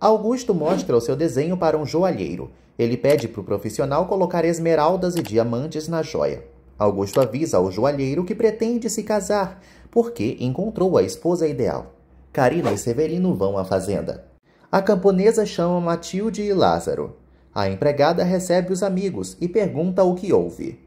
Augusto mostra o seu desenho para um joalheiro. Ele pede para o profissional colocar esmeraldas e diamantes na joia. Augusto avisa ao joalheiro que pretende se casar, porque encontrou a esposa ideal. Karina e Severino vão à fazenda. A camponesa chama Matilde e Lázaro. A empregada recebe os amigos e pergunta o que houve.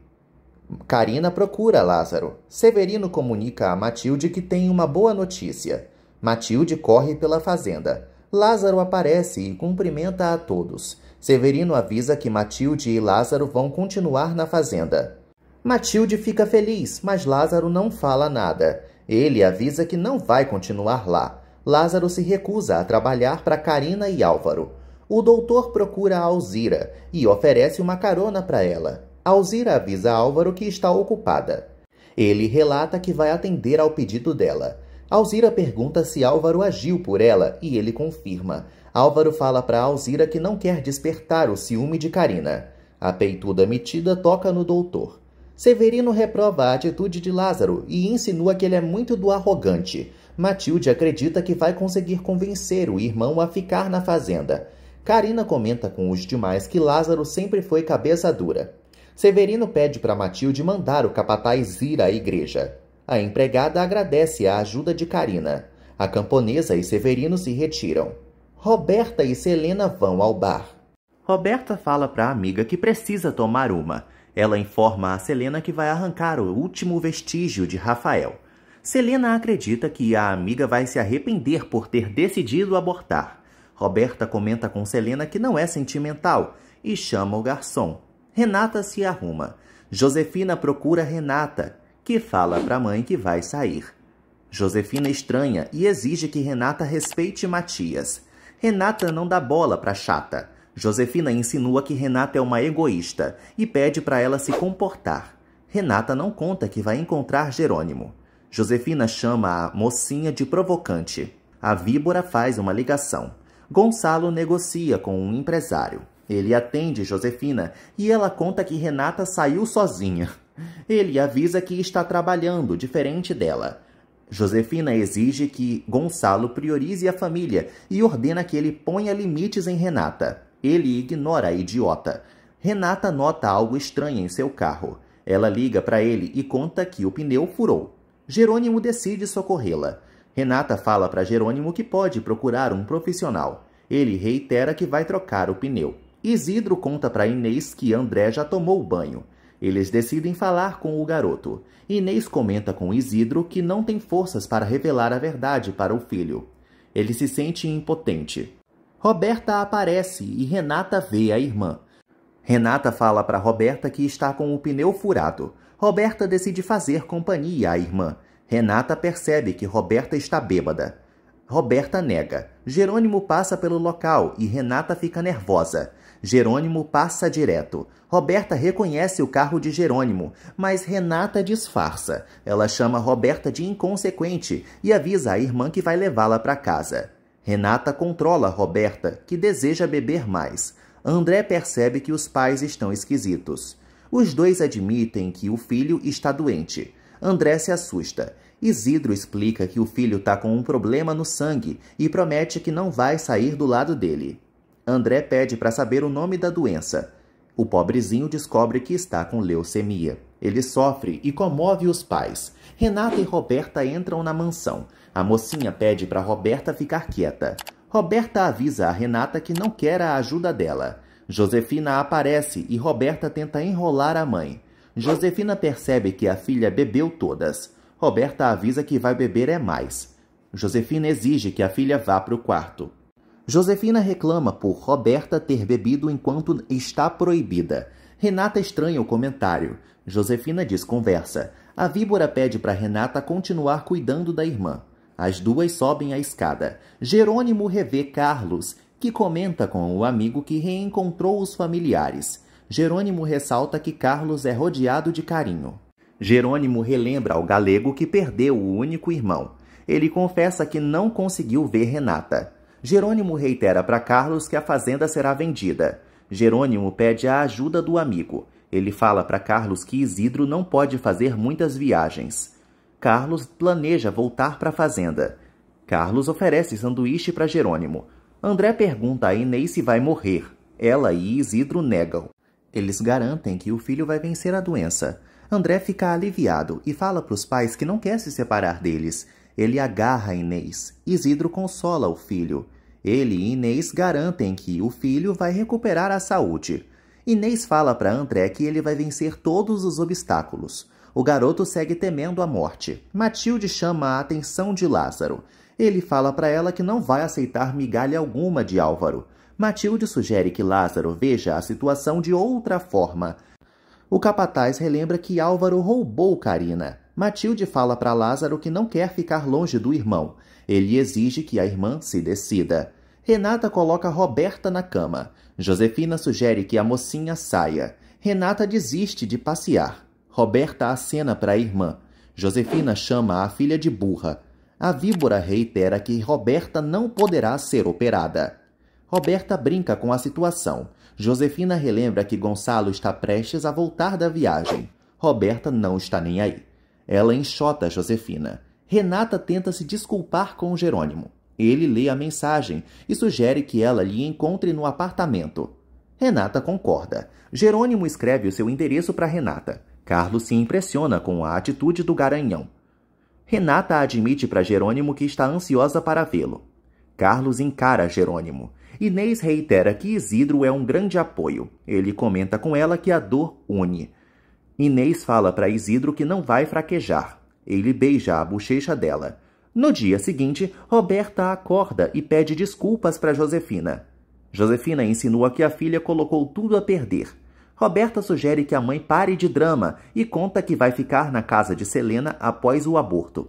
Karina procura Lázaro. Severino comunica a Matilde que tem uma boa notícia. Matilde corre pela fazenda. Lázaro aparece e cumprimenta a todos. Severino avisa que Matilde e Lázaro vão continuar na fazenda. Matilde fica feliz, mas Lázaro não fala nada. Ele avisa que não vai continuar lá. Lázaro se recusa a trabalhar para Karina e Álvaro. O doutor procura Alzira e oferece uma carona para ela. Alzira avisa Álvaro que está ocupada. Ele relata que vai atender ao pedido dela. Alzira pergunta se Álvaro agiu por ela e ele confirma. Álvaro fala para Alzira que não quer despertar o ciúme de Karina. A peituda metida toca no doutor. Severino reprova a atitude de Lázaro e insinua que ele é muito do arrogante. Matilde acredita que vai conseguir convencer o irmão a ficar na fazenda. Karina comenta com os demais que Lázaro sempre foi cabeça dura. Severino pede para Matilde mandar o capataz ir à igreja. A empregada agradece a ajuda de Karina. A camponesa e Severino se retiram. Roberta e Selena vão ao bar. Roberta fala para a amiga que precisa tomar uma. Ela informa a Selena que vai arrancar o último vestígio de Rafael. Selena acredita que a amiga vai se arrepender por ter decidido abortar. Roberta comenta com Selena que não é sentimental e chama o garçom. Renata se arruma. Josefina procura Renata que fala para a mãe que vai sair. Josefina estranha e exige que Renata respeite Matias. Renata não dá bola para chata. Josefina insinua que Renata é uma egoísta e pede para ela se comportar. Renata não conta que vai encontrar Jerônimo. Josefina chama a mocinha de provocante. A víbora faz uma ligação. Gonçalo negocia com um empresário. Ele atende Josefina e ela conta que Renata saiu sozinha. Ele avisa que está trabalhando, diferente dela. Josefina exige que Gonçalo priorize a família e ordena que ele ponha limites em Renata. Ele ignora a idiota. Renata nota algo estranho em seu carro. Ela liga para ele e conta que o pneu furou. Jerônimo decide socorrê-la. Renata fala para Jerônimo que pode procurar um profissional. Ele reitera que vai trocar o pneu. Isidro conta para Inês que André já tomou banho. Eles decidem falar com o garoto. Inês comenta com Isidro que não tem forças para revelar a verdade para o filho. Ele se sente impotente. Roberta aparece e Renata vê a irmã. Renata fala para Roberta que está com o pneu furado. Roberta decide fazer companhia à irmã. Renata percebe que Roberta está bêbada. Roberta nega. Jerônimo passa pelo local e Renata fica nervosa. Jerônimo passa direto. Roberta reconhece o carro de Jerônimo, mas Renata disfarça. Ela chama Roberta de inconsequente e avisa a irmã que vai levá-la para casa. Renata controla Roberta, que deseja beber mais. André percebe que os pais estão esquisitos. Os dois admitem que o filho está doente. André se assusta. Isidro explica que o filho está com um problema no sangue e promete que não vai sair do lado dele. André pede para saber o nome da doença. O pobrezinho descobre que está com leucemia. Ele sofre e comove os pais. Renata e Roberta entram na mansão. A mocinha pede para Roberta ficar quieta. Roberta avisa a Renata que não quer a ajuda dela. Josefina aparece e Roberta tenta enrolar a mãe. Josefina percebe que a filha bebeu todas. Roberta avisa que vai beber é mais. Josefina exige que a filha vá para o quarto. Josefina reclama por Roberta ter bebido enquanto está proibida. Renata estranha o comentário. Josefina desconversa. A víbora pede para Renata continuar cuidando da irmã. As duas sobem a escada. Jerônimo revê Carlos, que comenta com o amigo que reencontrou os familiares. Jerônimo ressalta que Carlos é rodeado de carinho. Jerônimo relembra ao galego que perdeu o único irmão. Ele confessa que não conseguiu ver Renata. Jerônimo reitera para Carlos que a fazenda será vendida. Jerônimo pede a ajuda do amigo. Ele fala para Carlos que Isidro não pode fazer muitas viagens. Carlos planeja voltar para a fazenda. Carlos oferece sanduíche para Jerônimo. André pergunta a Inês se vai morrer. Ela e Isidro negam. Eles garantem que o filho vai vencer a doença. André fica aliviado e fala para os pais que não quer se separar deles. Ele agarra Inês. Isidro consola o filho. Ele e Inês garantem que o filho vai recuperar a saúde. Inês fala para André que ele vai vencer todos os obstáculos. O garoto segue temendo a morte. Matilde chama a atenção de Lázaro. Ele fala para ela que não vai aceitar migalha alguma de Álvaro. Matilde sugere que Lázaro veja a situação de outra forma. O capataz relembra que Álvaro roubou Karina. Matilde fala para Lázaro que não quer ficar longe do irmão. Ele exige que a irmã se decida. Renata coloca Roberta na cama. Josefina sugere que a mocinha saia. Renata desiste de passear. Roberta acena para a irmã. Josefina chama a filha de burra. A víbora reitera que Roberta não poderá ser operada. Roberta brinca com a situação. Josefina relembra que Gonçalo está prestes a voltar da viagem. Roberta não está nem aí. Ela enxota Josefina. Renata tenta se desculpar com Jerônimo. Ele lê a mensagem e sugere que ela lhe encontre no apartamento. Renata concorda. Jerônimo escreve o seu endereço para Renata. Carlos se impressiona com a atitude do garanhão. Renata admite para Jerônimo que está ansiosa para vê-lo. Carlos encara Jerônimo. Inês reitera que Isidro é um grande apoio. Ele comenta com ela que a dor une. Inês fala para Isidro que não vai fraquejar. Ele beija a bochecha dela. No dia seguinte, Roberta acorda e pede desculpas para Josefina. Josefina insinua que a filha colocou tudo a perder. Roberta sugere que a mãe pare de drama e conta que vai ficar na casa de Selena após o aborto.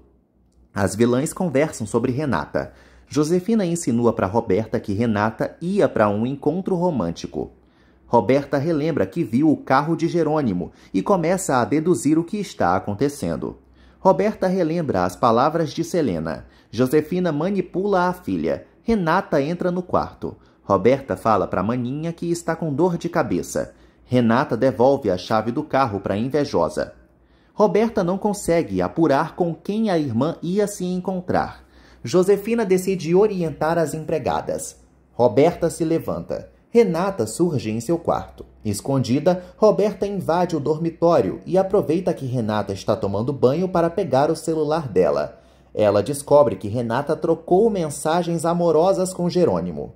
As vilãs conversam sobre Renata. Josefina insinua para Roberta que Renata ia para um encontro romântico. Roberta relembra que viu o carro de Jerônimo e começa a deduzir o que está acontecendo. Roberta relembra as palavras de Selena. Josefina manipula a filha. Renata entra no quarto. Roberta fala para Maninha que está com dor de cabeça. Renata devolve a chave do carro para invejosa. Roberta não consegue apurar com quem a irmã ia se encontrar. Josefina decide orientar as empregadas. Roberta se levanta. Renata surge em seu quarto. Escondida, Roberta invade o dormitório e aproveita que Renata está tomando banho para pegar o celular dela. Ela descobre que Renata trocou mensagens amorosas com Jerônimo.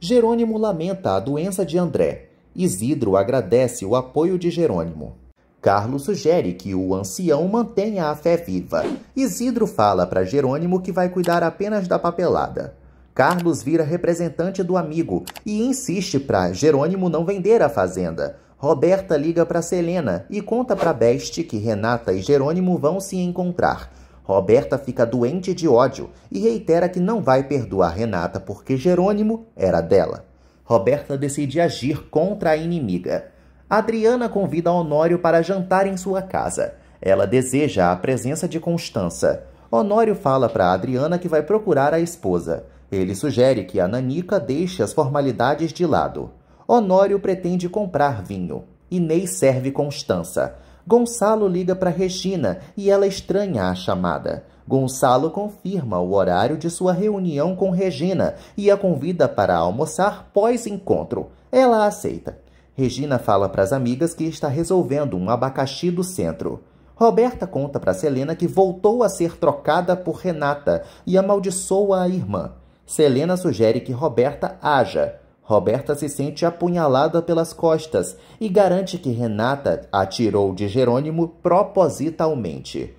Jerônimo lamenta a doença de André. Isidro agradece o apoio de Jerônimo. Carlos sugere que o ancião mantenha a fé viva. Isidro fala para Jerônimo que vai cuidar apenas da papelada. Carlos vira representante do amigo e insiste para Jerônimo não vender a fazenda. Roberta liga para Selena e conta para Beste que Renata e Jerônimo vão se encontrar. Roberta fica doente de ódio e reitera que não vai perdoar Renata porque Jerônimo era dela. Roberta decide agir contra a inimiga. Adriana convida Honório para jantar em sua casa. Ela deseja a presença de Constança. Honório fala para Adriana que vai procurar a esposa. Ele sugere que a Nanica deixe as formalidades de lado. Honório pretende comprar vinho. Inês serve Constança. Gonçalo liga para Regina e ela estranha a chamada. Gonçalo confirma o horário de sua reunião com Regina e a convida para almoçar pós-encontro. Ela aceita. Regina fala para as amigas que está resolvendo um abacaxi do centro. Roberta conta para Selena que voltou a ser trocada por Renata e amaldiçoa a irmã. Selena sugere que Roberta haja. Roberta se sente apunhalada pelas costas e garante que Renata atirou de Jerônimo propositalmente.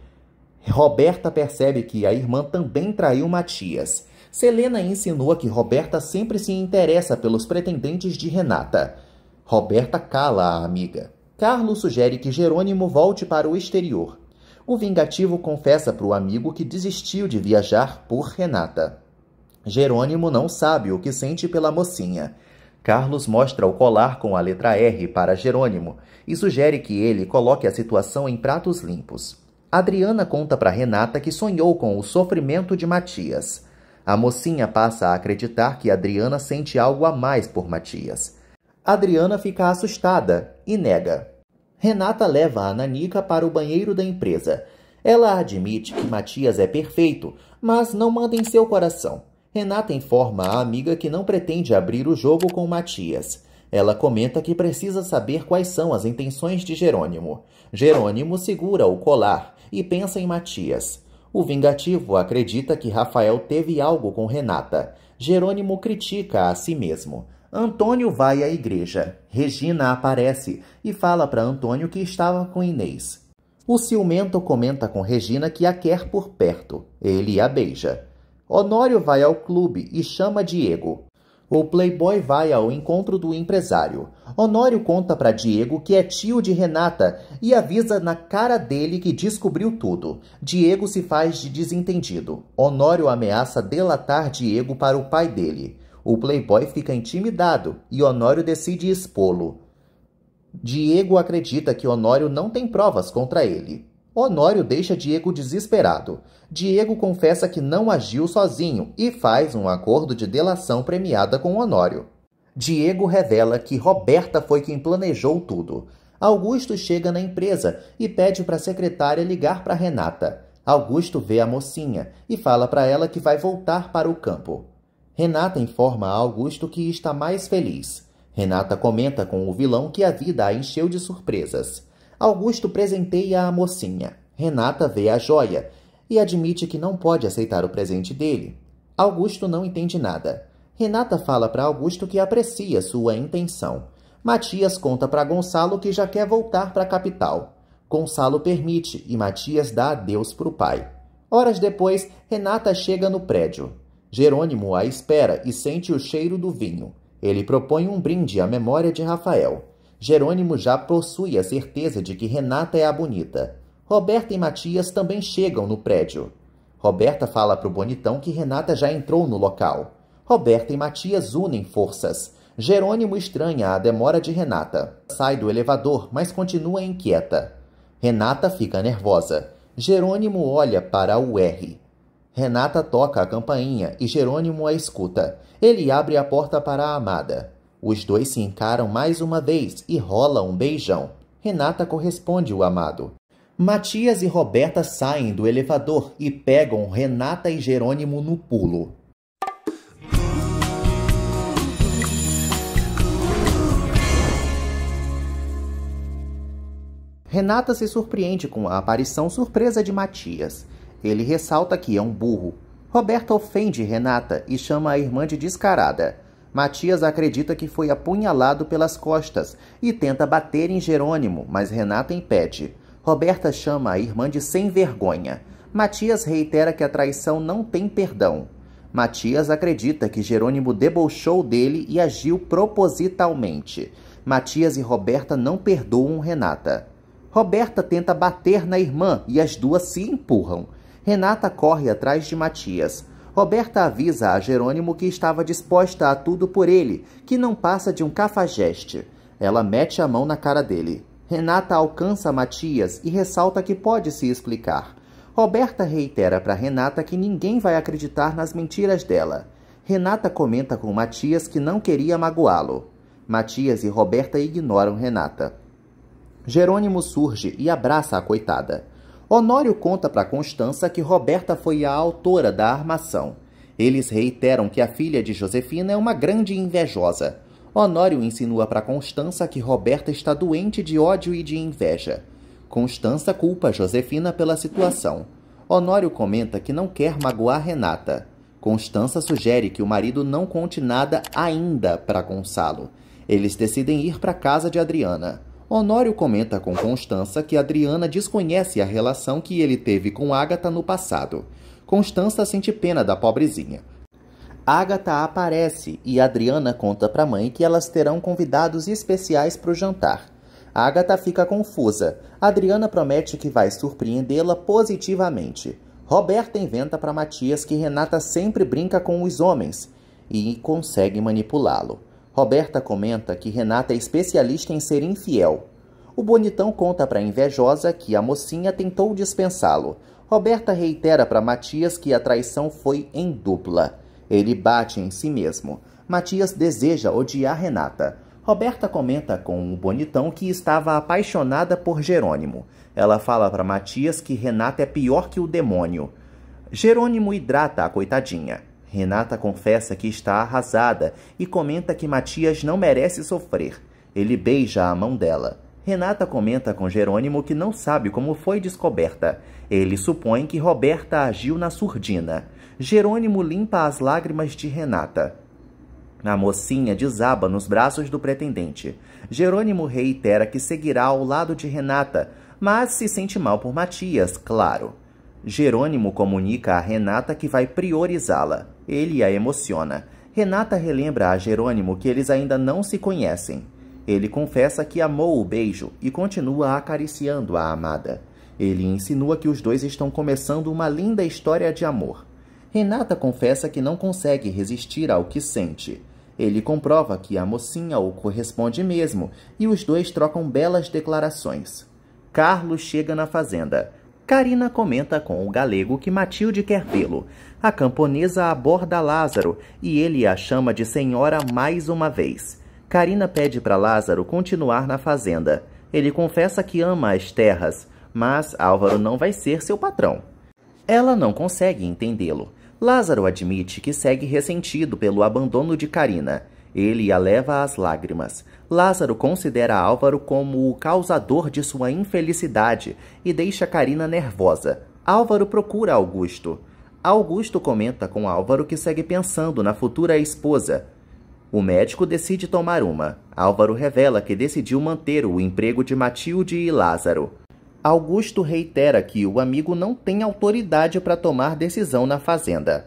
Roberta percebe que a irmã também traiu Matias. Selena insinua que Roberta sempre se interessa pelos pretendentes de Renata. Roberta cala a amiga. Carlos sugere que Jerônimo volte para o exterior. O vingativo confessa para o amigo que desistiu de viajar por Renata. Jerônimo não sabe o que sente pela mocinha. Carlos mostra o colar com a letra R para Jerônimo e sugere que ele coloque a situação em pratos limpos. Adriana conta para Renata que sonhou com o sofrimento de Matias. A mocinha passa a acreditar que Adriana sente algo a mais por Matias. Adriana fica assustada e nega. Renata leva a Nanica para o banheiro da empresa. Ela admite que Matias é perfeito, mas não manda em seu coração. Renata informa a amiga que não pretende abrir o jogo com Matias. Ela comenta que precisa saber quais são as intenções de Jerônimo. Jerônimo segura o colar e pensa em Matias. O vingativo acredita que Rafael teve algo com Renata. Jerônimo critica a si mesmo. Antônio vai à igreja. Regina aparece e fala para Antônio que estava com Inês. O ciumento comenta com Regina que a quer por perto. Ele a beija. Honório vai ao clube e chama Diego. O playboy vai ao encontro do empresário. Honório conta para Diego que é tio de Renata e avisa na cara dele que descobriu tudo. Diego se faz de desentendido. Honório ameaça delatar Diego para o pai dele. O playboy fica intimidado e Honório decide expô-lo. Diego acredita que Honório não tem provas contra ele. Honório deixa Diego desesperado. Diego confessa que não agiu sozinho e faz um acordo de delação premiada com Honório. Diego revela que Roberta foi quem planejou tudo. Augusto chega na empresa e pede para a secretária ligar para Renata. Augusto vê a mocinha e fala para ela que vai voltar para o campo. Renata informa a Augusto que está mais feliz. Renata comenta com o vilão que a vida a encheu de surpresas. Augusto presenteia a mocinha. Renata vê a joia e admite que não pode aceitar o presente dele. Augusto não entende nada. Renata fala para Augusto que aprecia sua intenção. Matias conta para Gonçalo que já quer voltar para a capital. Gonçalo permite e Matias dá adeus para o pai. Horas depois, Renata chega no prédio. Jerônimo a espera e sente o cheiro do vinho. Ele propõe um brinde à memória de Rafael. Jerônimo já possui a certeza de que Renata é a bonita. Roberta e Matias também chegam no prédio. Roberta fala para o bonitão que Renata já entrou no local. Roberta e Matias unem forças. Jerônimo estranha a demora de Renata. Sai do elevador, mas continua inquieta. Renata fica nervosa. Jerônimo olha para o R. Renata toca a campainha e Jerônimo a escuta. Ele abre a porta para a amada. Os dois se encaram mais uma vez e rola um beijão. Renata corresponde o amado. Matias e Roberta saem do elevador e pegam Renata e Jerônimo no pulo. Renata se surpreende com a aparição surpresa de Matias. Ele ressalta que é um burro. Roberta ofende Renata e chama a irmã de descarada. Matias acredita que foi apunhalado pelas costas e tenta bater em Jerônimo, mas Renata impede. Roberta chama a irmã de sem vergonha. Matias reitera que a traição não tem perdão. Matias acredita que Jerônimo debochou dele e agiu propositalmente. Matias e Roberta não perdoam Renata. Roberta tenta bater na irmã e as duas se empurram. Renata corre atrás de Matias. Roberta avisa a Jerônimo que estava disposta a tudo por ele, que não passa de um cafajeste. Ela mete a mão na cara dele. Renata alcança Matias e ressalta que pode se explicar. Roberta reitera para Renata que ninguém vai acreditar nas mentiras dela. Renata comenta com Matias que não queria magoá-lo. Matias e Roberta ignoram Renata. Jerônimo surge e abraça a coitada. Honório conta para Constança que Roberta foi a autora da armação. Eles reiteram que a filha de Josefina é uma grande invejosa. Honório insinua para Constança que Roberta está doente de ódio e de inveja. Constança culpa Josefina pela situação. Honório comenta que não quer magoar Renata. Constança sugere que o marido não conte nada ainda para Gonçalo. Eles decidem ir para casa de Adriana. Honório comenta com Constança que Adriana desconhece a relação que ele teve com Agatha no passado. Constança sente pena da pobrezinha. Agatha aparece e Adriana conta para a mãe que elas terão convidados especiais para o jantar. Agatha fica confusa. Adriana promete que vai surpreendê-la positivamente. Roberta inventa para Matias que Renata sempre brinca com os homens e consegue manipulá-lo. Roberta comenta que Renata é especialista em ser infiel. O bonitão conta para a invejosa que a mocinha tentou dispensá-lo. Roberta reitera para Matias que a traição foi em dupla. Ele bate em si mesmo. Matias deseja odiar Renata. Roberta comenta com o bonitão que estava apaixonada por Jerônimo. Ela fala para Matias que Renata é pior que o demônio. Jerônimo hidrata a coitadinha. Renata confessa que está arrasada e comenta que Matias não merece sofrer. Ele beija a mão dela. Renata comenta com Jerônimo que não sabe como foi descoberta. Ele supõe que Roberta agiu na surdina. Jerônimo limpa as lágrimas de Renata. A mocinha desaba nos braços do pretendente. Jerônimo reitera que seguirá ao lado de Renata, mas se sente mal por Matias, claro. Jerônimo comunica a Renata que vai priorizá-la. Ele a emociona. Renata relembra a Jerônimo que eles ainda não se conhecem. Ele confessa que amou o beijo e continua acariciando a amada. Ele insinua que os dois estão começando uma linda história de amor. Renata confessa que não consegue resistir ao que sente. Ele comprova que a mocinha o corresponde mesmo e os dois trocam belas declarações. Carlos chega na fazenda. Karina comenta com o galego que Matilde quer vê-lo. A camponesa aborda Lázaro e ele a chama de senhora mais uma vez. Karina pede para Lázaro continuar na fazenda. Ele confessa que ama as terras, mas Álvaro não vai ser seu patrão. Ela não consegue entendê-lo. Lázaro admite que segue ressentido pelo abandono de Karina. Ele a leva às lágrimas. Lázaro considera Álvaro como o causador de sua infelicidade e deixa Karina nervosa. Álvaro procura Augusto. Augusto comenta com Álvaro que segue pensando na futura esposa. O médico decide tomar uma. Álvaro revela que decidiu manter o emprego de Matilde e Lázaro. Augusto reitera que o amigo não tem autoridade para tomar decisão na fazenda.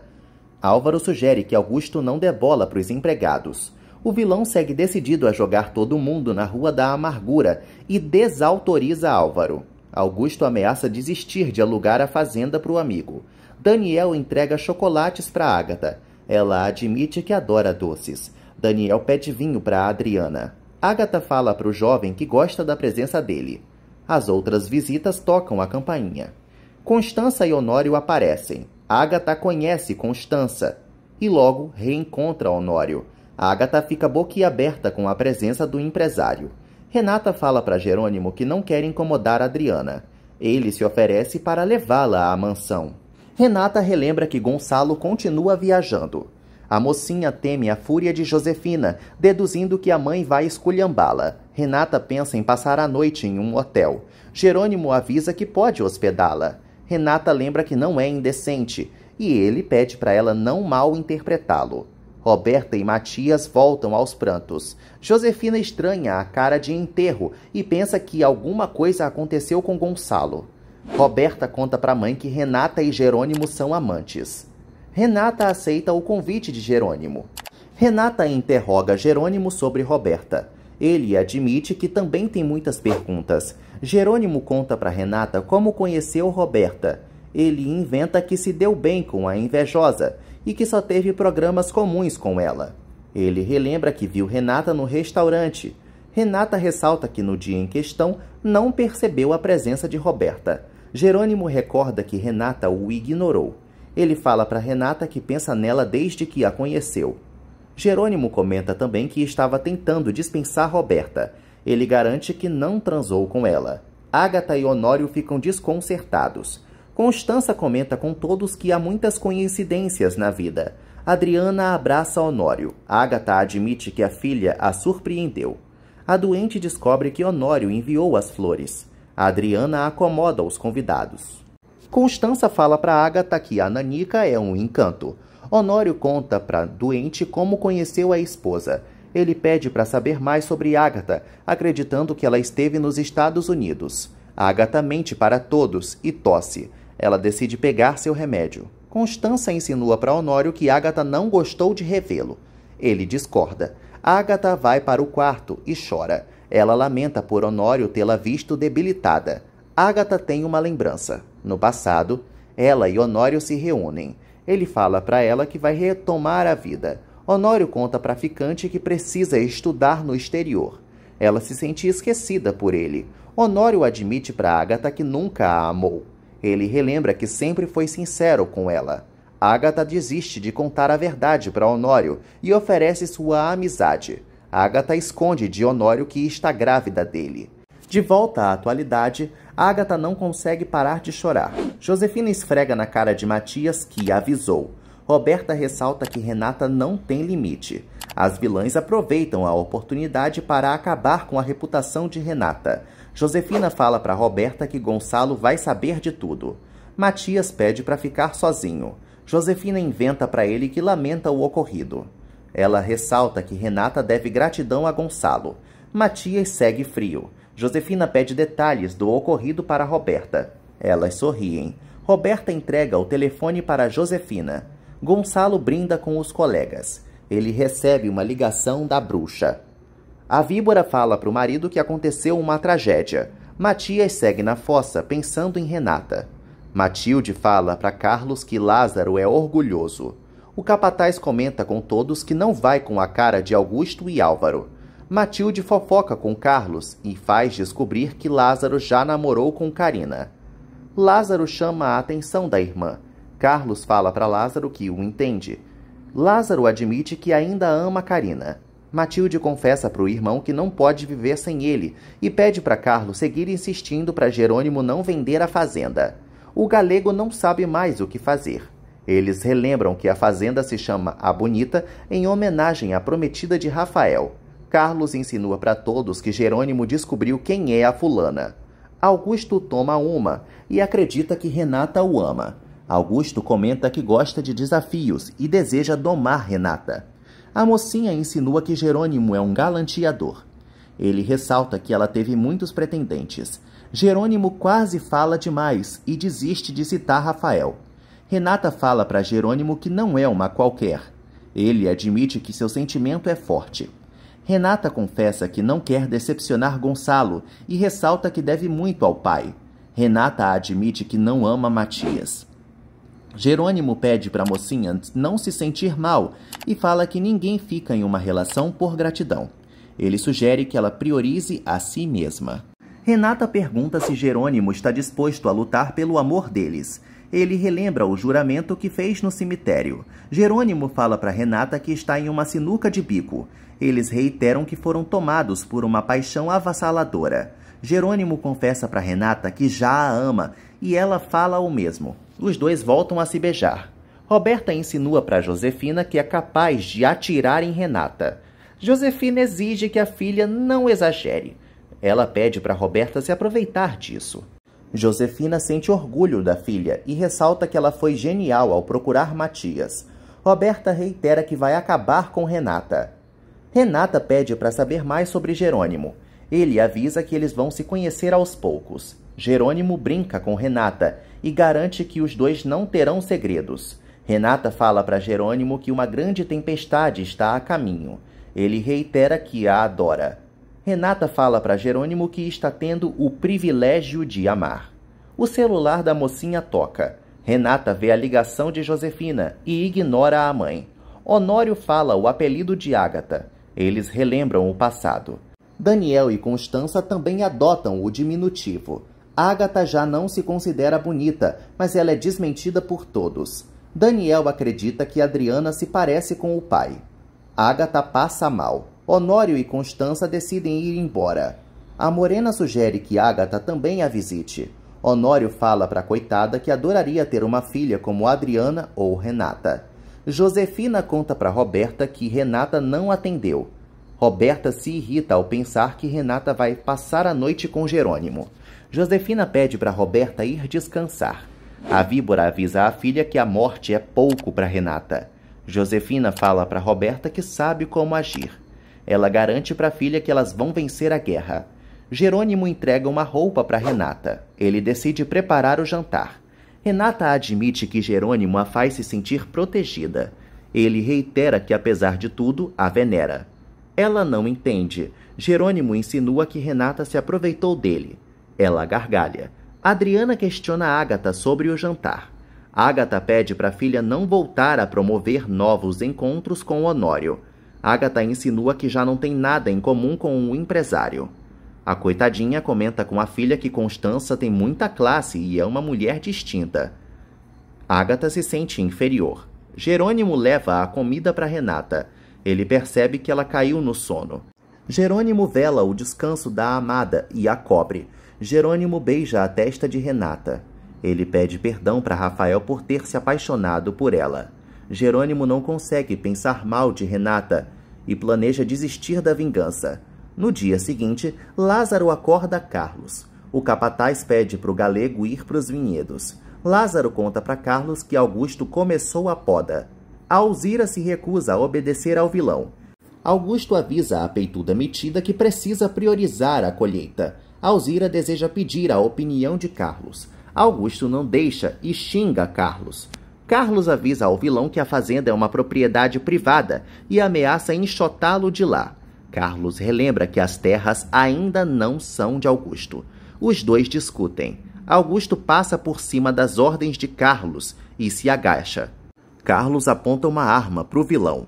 Álvaro sugere que Augusto não dê bola para os empregados. O vilão segue decidido a jogar todo mundo na Rua da Amargura e desautoriza Álvaro. Augusto ameaça desistir de alugar a fazenda para o amigo. Daniel entrega chocolates para Ágata. Ela admite que adora doces. Daniel pede vinho para Adriana. Ágata fala para o jovem que gosta da presença dele. As outras visitas tocam a campainha. Constança e Honório aparecem. Agatha conhece Constança e logo reencontra Honório. Agatha fica boquiaberta com a presença do empresário. Renata fala para Jerônimo que não quer incomodar Adriana. Ele se oferece para levá-la à mansão. Renata relembra que Gonçalo continua viajando. A mocinha teme a fúria de Josefina, deduzindo que a mãe vai esculhambá-la. Renata pensa em passar a noite em um hotel. Jerônimo avisa que pode hospedá-la. Renata lembra que não é indecente e ele pede para ela não mal interpretá-lo. Roberta e Matias voltam aos prantos. Josefina estranha a cara de enterro e pensa que alguma coisa aconteceu com Gonçalo. Roberta conta para a mãe que Renata e Jerônimo são amantes. Renata aceita o convite de Jerônimo. Renata interroga Jerônimo sobre Roberta. Ele admite que também tem muitas perguntas. Jerônimo conta para Renata como conheceu Roberta. Ele inventa que se deu bem com a invejosa e que só teve programas comuns com ela. Ele relembra que viu Renata no restaurante. Renata ressalta que no dia em questão não percebeu a presença de Roberta. Jerônimo recorda que Renata o ignorou. Ele fala para Renata que pensa nela desde que a conheceu. Jerônimo comenta também que estava tentando dispensar Roberta ele garante que não transou com ela. Agatha e Honório ficam desconcertados. Constança comenta com todos que há muitas coincidências na vida. Adriana abraça Honório. Agatha admite que a filha a surpreendeu. A doente descobre que Honório enviou as flores. Adriana acomoda os convidados. Constança fala para Agatha que a Nanica é um encanto. Honório conta para doente como conheceu a esposa. Ele pede para saber mais sobre Agatha, acreditando que ela esteve nos Estados Unidos. Agatha mente para todos e tosse. Ela decide pegar seu remédio. Constança insinua para Honório que Agatha não gostou de revê-lo. Ele discorda. Agatha vai para o quarto e chora. Ela lamenta por Honório tê-la visto debilitada. Agatha tem uma lembrança. No passado, ela e Honório se reúnem. Ele fala para ela que vai retomar a vida. Honório conta para a ficante que precisa estudar no exterior. Ela se sentia esquecida por ele. Honório admite para Agatha que nunca a amou. Ele relembra que sempre foi sincero com ela. Agatha desiste de contar a verdade para Honório e oferece sua amizade. Agatha esconde de Honório que está grávida dele. De volta à atualidade, Agatha não consegue parar de chorar. Josefina esfrega na cara de Matias que avisou. Roberta ressalta que Renata não tem limite. As vilãs aproveitam a oportunidade para acabar com a reputação de Renata. Josefina fala para Roberta que Gonçalo vai saber de tudo. Matias pede para ficar sozinho. Josefina inventa para ele que lamenta o ocorrido. Ela ressalta que Renata deve gratidão a Gonçalo. Matias segue frio. Josefina pede detalhes do ocorrido para Roberta. Elas sorriem. Roberta entrega o telefone para Josefina. Gonçalo brinda com os colegas. Ele recebe uma ligação da bruxa. A víbora fala para o marido que aconteceu uma tragédia. Matias segue na fossa pensando em Renata. Matilde fala para Carlos que Lázaro é orgulhoso. O capataz comenta com todos que não vai com a cara de Augusto e Álvaro. Matilde fofoca com Carlos e faz descobrir que Lázaro já namorou com Karina. Lázaro chama a atenção da irmã Carlos fala para Lázaro que o entende. Lázaro admite que ainda ama Karina. Matilde confessa para o irmão que não pode viver sem ele e pede para Carlos seguir insistindo para Jerônimo não vender a fazenda. O galego não sabe mais o que fazer. Eles relembram que a fazenda se chama A Bonita em homenagem à prometida de Rafael. Carlos insinua para todos que Jerônimo descobriu quem é a fulana. Augusto toma uma e acredita que Renata o ama. Augusto comenta que gosta de desafios e deseja domar Renata. A mocinha insinua que Jerônimo é um galanteador. Ele ressalta que ela teve muitos pretendentes. Jerônimo quase fala demais e desiste de citar Rafael. Renata fala para Jerônimo que não é uma qualquer. Ele admite que seu sentimento é forte. Renata confessa que não quer decepcionar Gonçalo e ressalta que deve muito ao pai. Renata admite que não ama Matias. Jerônimo pede para a mocinha não se sentir mal e fala que ninguém fica em uma relação por gratidão. Ele sugere que ela priorize a si mesma. Renata pergunta se Jerônimo está disposto a lutar pelo amor deles. Ele relembra o juramento que fez no cemitério. Jerônimo fala para Renata que está em uma sinuca de bico. Eles reiteram que foram tomados por uma paixão avassaladora. Jerônimo confessa para Renata que já a ama e ela fala o mesmo. Os dois voltam a se beijar. Roberta insinua para Josefina que é capaz de atirar em Renata. Josefina exige que a filha não exagere. Ela pede para Roberta se aproveitar disso. Josefina sente orgulho da filha e ressalta que ela foi genial ao procurar Matias. Roberta reitera que vai acabar com Renata. Renata pede para saber mais sobre Jerônimo. Ele avisa que eles vão se conhecer aos poucos. Jerônimo brinca com Renata e garante que os dois não terão segredos. Renata fala para Jerônimo que uma grande tempestade está a caminho. Ele reitera que a adora. Renata fala para Jerônimo que está tendo o privilégio de amar. O celular da mocinha toca. Renata vê a ligação de Josefina e ignora a mãe. Honório fala o apelido de Ágata. Eles relembram o passado. Daniel e Constança também adotam o diminutivo. Agatha já não se considera bonita, mas ela é desmentida por todos. Daniel acredita que Adriana se parece com o pai. Agatha passa mal. Honório e Constança decidem ir embora. A morena sugere que Agatha também a visite. Honório fala para a coitada que adoraria ter uma filha como Adriana ou Renata. Josefina conta para Roberta que Renata não atendeu. Roberta se irrita ao pensar que Renata vai passar a noite com Jerônimo. Josefina pede para Roberta ir descansar. A víbora avisa a filha que a morte é pouco para Renata. Josefina fala para Roberta que sabe como agir. Ela garante para a filha que elas vão vencer a guerra. Jerônimo entrega uma roupa para Renata. Ele decide preparar o jantar. Renata admite que Jerônimo a faz se sentir protegida. Ele reitera que, apesar de tudo, a venera. Ela não entende. Jerônimo insinua que Renata se aproveitou dele. Ela gargalha. Adriana questiona Agatha sobre o jantar. Agatha pede para a filha não voltar a promover novos encontros com Honório. Agatha insinua que já não tem nada em comum com o um empresário. A coitadinha comenta com a filha que Constança tem muita classe e é uma mulher distinta. Agatha se sente inferior. Jerônimo leva a comida para Renata. Ele percebe que ela caiu no sono. Jerônimo vela o descanso da amada e a cobre. Jerônimo beija a testa de Renata. Ele pede perdão para Rafael por ter se apaixonado por ela. Jerônimo não consegue pensar mal de Renata e planeja desistir da vingança. No dia seguinte, Lázaro acorda Carlos. O capataz pede para o galego ir para os vinhedos. Lázaro conta para Carlos que Augusto começou a poda. Alzira se recusa a obedecer ao vilão. Augusto avisa a peituda metida que precisa priorizar a colheita. Alzira deseja pedir a opinião de Carlos. Augusto não deixa e xinga Carlos. Carlos avisa ao vilão que a fazenda é uma propriedade privada e ameaça enxotá-lo de lá. Carlos relembra que as terras ainda não são de Augusto. Os dois discutem. Augusto passa por cima das ordens de Carlos e se agacha. Carlos aponta uma arma para o vilão.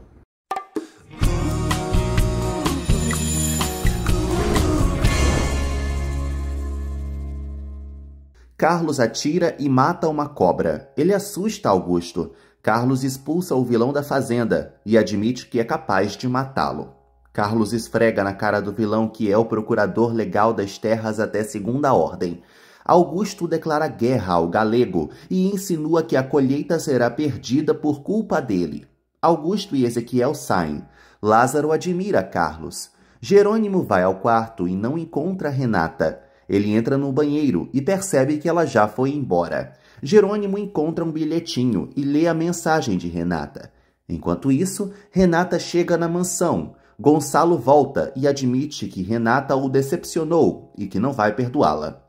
Carlos atira e mata uma cobra. Ele assusta Augusto. Carlos expulsa o vilão da fazenda e admite que é capaz de matá-lo. Carlos esfrega na cara do vilão que é o procurador legal das terras até segunda ordem. Augusto declara guerra ao galego e insinua que a colheita será perdida por culpa dele. Augusto e Ezequiel saem. Lázaro admira Carlos. Jerônimo vai ao quarto e não encontra Renata. Ele entra no banheiro e percebe que ela já foi embora. Jerônimo encontra um bilhetinho e lê a mensagem de Renata. Enquanto isso, Renata chega na mansão. Gonçalo volta e admite que Renata o decepcionou e que não vai perdoá-la.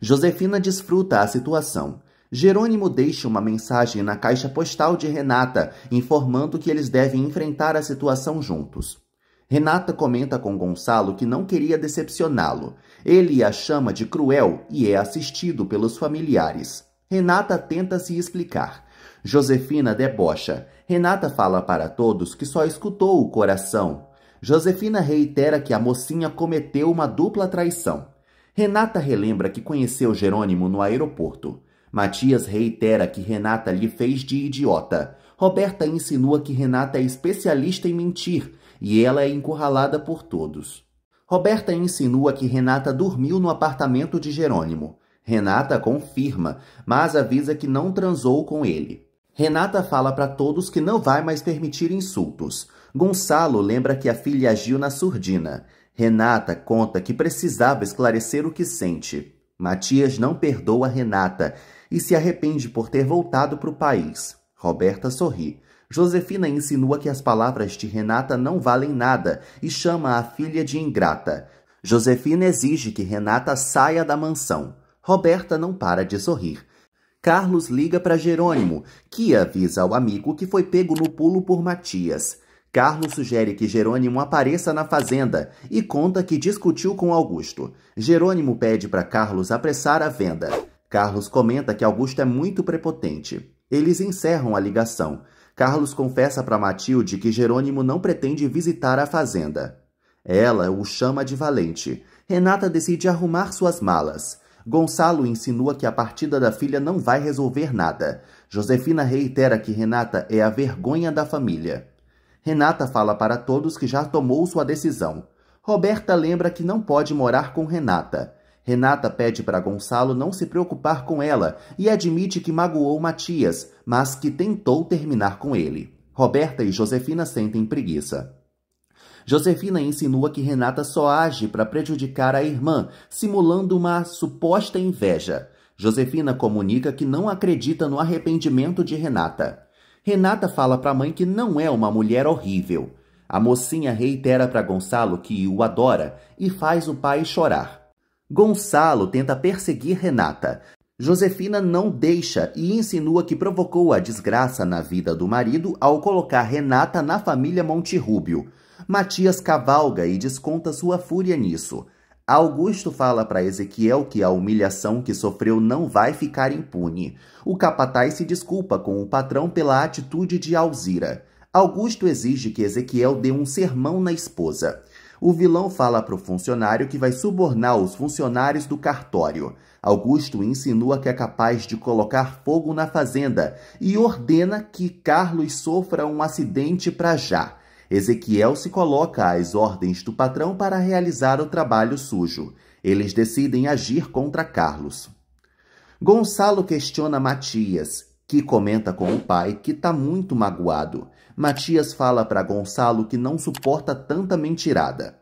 Josefina desfruta a situação. Jerônimo deixa uma mensagem na caixa postal de Renata, informando que eles devem enfrentar a situação juntos. Renata comenta com Gonçalo que não queria decepcioná-lo. Ele a chama de cruel e é assistido pelos familiares. Renata tenta se explicar. Josefina debocha. Renata fala para todos que só escutou o coração. Josefina reitera que a mocinha cometeu uma dupla traição. Renata relembra que conheceu Jerônimo no aeroporto. Matias reitera que Renata lhe fez de idiota. Roberta insinua que Renata é especialista em mentir e ela é encurralada por todos. Roberta insinua que Renata dormiu no apartamento de Jerônimo. Renata confirma, mas avisa que não transou com ele. Renata fala para todos que não vai mais permitir insultos. Gonçalo lembra que a filha agiu na surdina. Renata conta que precisava esclarecer o que sente. Matias não perdoa Renata e se arrepende por ter voltado para o país. Roberta sorri. Josefina insinua que as palavras de Renata não valem nada e chama a filha de ingrata. Josefina exige que Renata saia da mansão. Roberta não para de sorrir. Carlos liga para Jerônimo, que avisa ao amigo que foi pego no pulo por Matias. Carlos sugere que Jerônimo apareça na fazenda e conta que discutiu com Augusto. Jerônimo pede para Carlos apressar a venda. Carlos comenta que Augusto é muito prepotente. Eles encerram a ligação. Carlos confessa para Matilde que Jerônimo não pretende visitar a fazenda. Ela o chama de valente. Renata decide arrumar suas malas. Gonçalo insinua que a partida da filha não vai resolver nada. Josefina reitera que Renata é a vergonha da família. Renata fala para todos que já tomou sua decisão. Roberta lembra que não pode morar com Renata. Renata pede para Gonçalo não se preocupar com ela e admite que magoou Matias, mas que tentou terminar com ele. Roberta e Josefina sentem preguiça. Josefina insinua que Renata só age para prejudicar a irmã, simulando uma suposta inveja. Josefina comunica que não acredita no arrependimento de Renata. Renata fala para a mãe que não é uma mulher horrível. A mocinha reitera para Gonçalo que o adora e faz o pai chorar. Gonçalo tenta perseguir Renata. Josefina não deixa e insinua que provocou a desgraça na vida do marido ao colocar Renata na família Montirrúbio. Matias cavalga e desconta sua fúria nisso. Augusto fala para Ezequiel que a humilhação que sofreu não vai ficar impune. O capataz se desculpa com o patrão pela atitude de Alzira. Augusto exige que Ezequiel dê um sermão na esposa o vilão fala para o funcionário que vai subornar os funcionários do cartório. Augusto insinua que é capaz de colocar fogo na fazenda e ordena que Carlos sofra um acidente para já. Ezequiel se coloca às ordens do patrão para realizar o trabalho sujo. Eles decidem agir contra Carlos. Gonçalo questiona Matias que comenta com o pai que tá muito magoado. Matias fala para Gonçalo que não suporta tanta mentirada.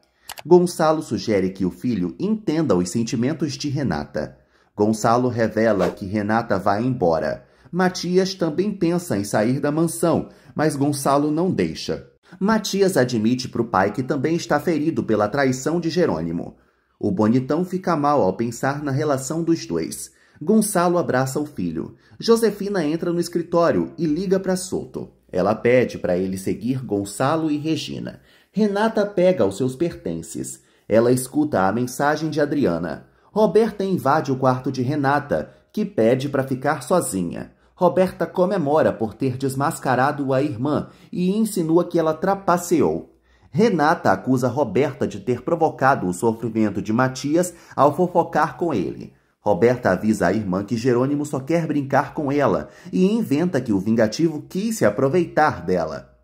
Gonçalo sugere que o filho entenda os sentimentos de Renata. Gonçalo revela que Renata vai embora. Matias também pensa em sair da mansão, mas Gonçalo não deixa. Matias admite para o pai que também está ferido pela traição de Jerônimo. O bonitão fica mal ao pensar na relação dos dois. Gonçalo abraça o filho. Josefina entra no escritório e liga para Soto. Ela pede para ele seguir Gonçalo e Regina. Renata pega os seus pertences. Ela escuta a mensagem de Adriana. Roberta invade o quarto de Renata, que pede para ficar sozinha. Roberta comemora por ter desmascarado a irmã e insinua que ela trapaceou. Renata acusa Roberta de ter provocado o sofrimento de Matias ao fofocar com ele. Roberta avisa a irmã que Jerônimo só quer brincar com ela e inventa que o vingativo quis se aproveitar dela.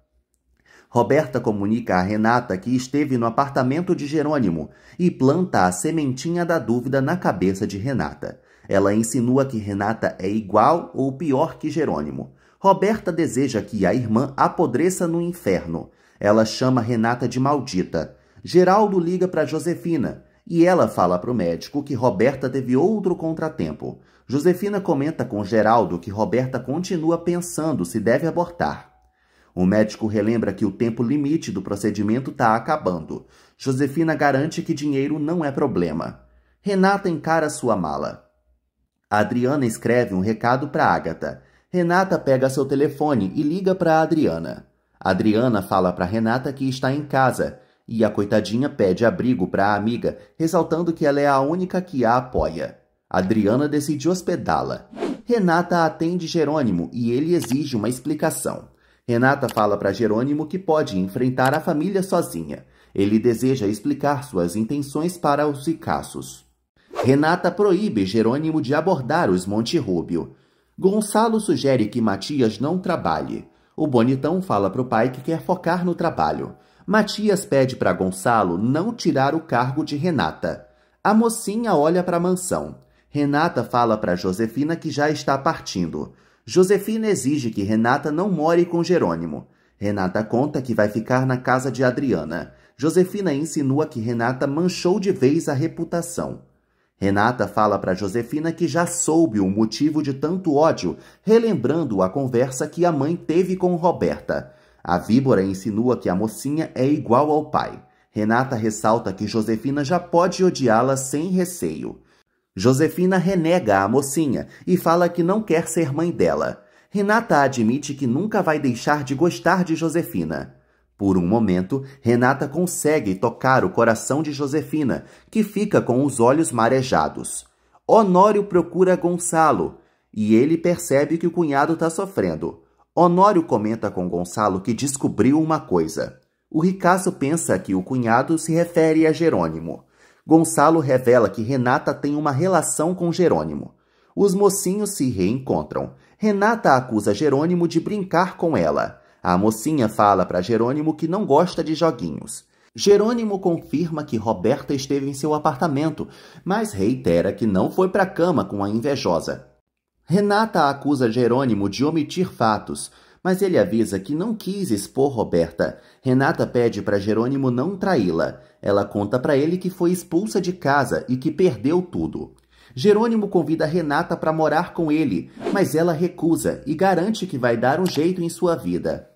Roberta comunica a Renata que esteve no apartamento de Jerônimo e planta a sementinha da dúvida na cabeça de Renata. Ela insinua que Renata é igual ou pior que Jerônimo. Roberta deseja que a irmã apodreça no inferno. Ela chama Renata de maldita. Geraldo liga para Josefina e ela fala para o médico que Roberta teve outro contratempo. Josefina comenta com Geraldo que Roberta continua pensando se deve abortar. O médico relembra que o tempo limite do procedimento está acabando. Josefina garante que dinheiro não é problema. Renata encara sua mala. Adriana escreve um recado para Agatha. Renata pega seu telefone e liga para Adriana. Adriana fala para Renata que está em casa e a coitadinha pede abrigo para a amiga, ressaltando que ela é a única que a apoia. Adriana decide hospedá-la. Renata atende Jerônimo e ele exige uma explicação. Renata fala para Jerônimo que pode enfrentar a família sozinha. Ele deseja explicar suas intenções para os ricaços. Renata proíbe Jerônimo de abordar os Monte Rúbio. Gonçalo sugere que Matias não trabalhe. O bonitão fala para o pai que quer focar no trabalho. Matias pede para Gonçalo não tirar o cargo de Renata. A mocinha olha para a mansão. Renata fala para Josefina que já está partindo. Josefina exige que Renata não more com Jerônimo. Renata conta que vai ficar na casa de Adriana. Josefina insinua que Renata manchou de vez a reputação. Renata fala para Josefina que já soube o motivo de tanto ódio, relembrando a conversa que a mãe teve com Roberta. A víbora insinua que a mocinha é igual ao pai. Renata ressalta que Josefina já pode odiá-la sem receio. Josefina renega a mocinha e fala que não quer ser mãe dela. Renata admite que nunca vai deixar de gostar de Josefina. Por um momento, Renata consegue tocar o coração de Josefina, que fica com os olhos marejados. Honório procura Gonçalo e ele percebe que o cunhado está sofrendo. Honório comenta com Gonçalo que descobriu uma coisa. O ricaço pensa que o cunhado se refere a Jerônimo. Gonçalo revela que Renata tem uma relação com Jerônimo. Os mocinhos se reencontram. Renata acusa Jerônimo de brincar com ela. A mocinha fala para Jerônimo que não gosta de joguinhos. Jerônimo confirma que Roberta esteve em seu apartamento, mas reitera que não foi para a cama com a invejosa. Renata acusa Jerônimo de omitir fatos, mas ele avisa que não quis expor Roberta. Renata pede para Jerônimo não traí-la. Ela conta para ele que foi expulsa de casa e que perdeu tudo. Jerônimo convida Renata para morar com ele, mas ela recusa e garante que vai dar um jeito em sua vida.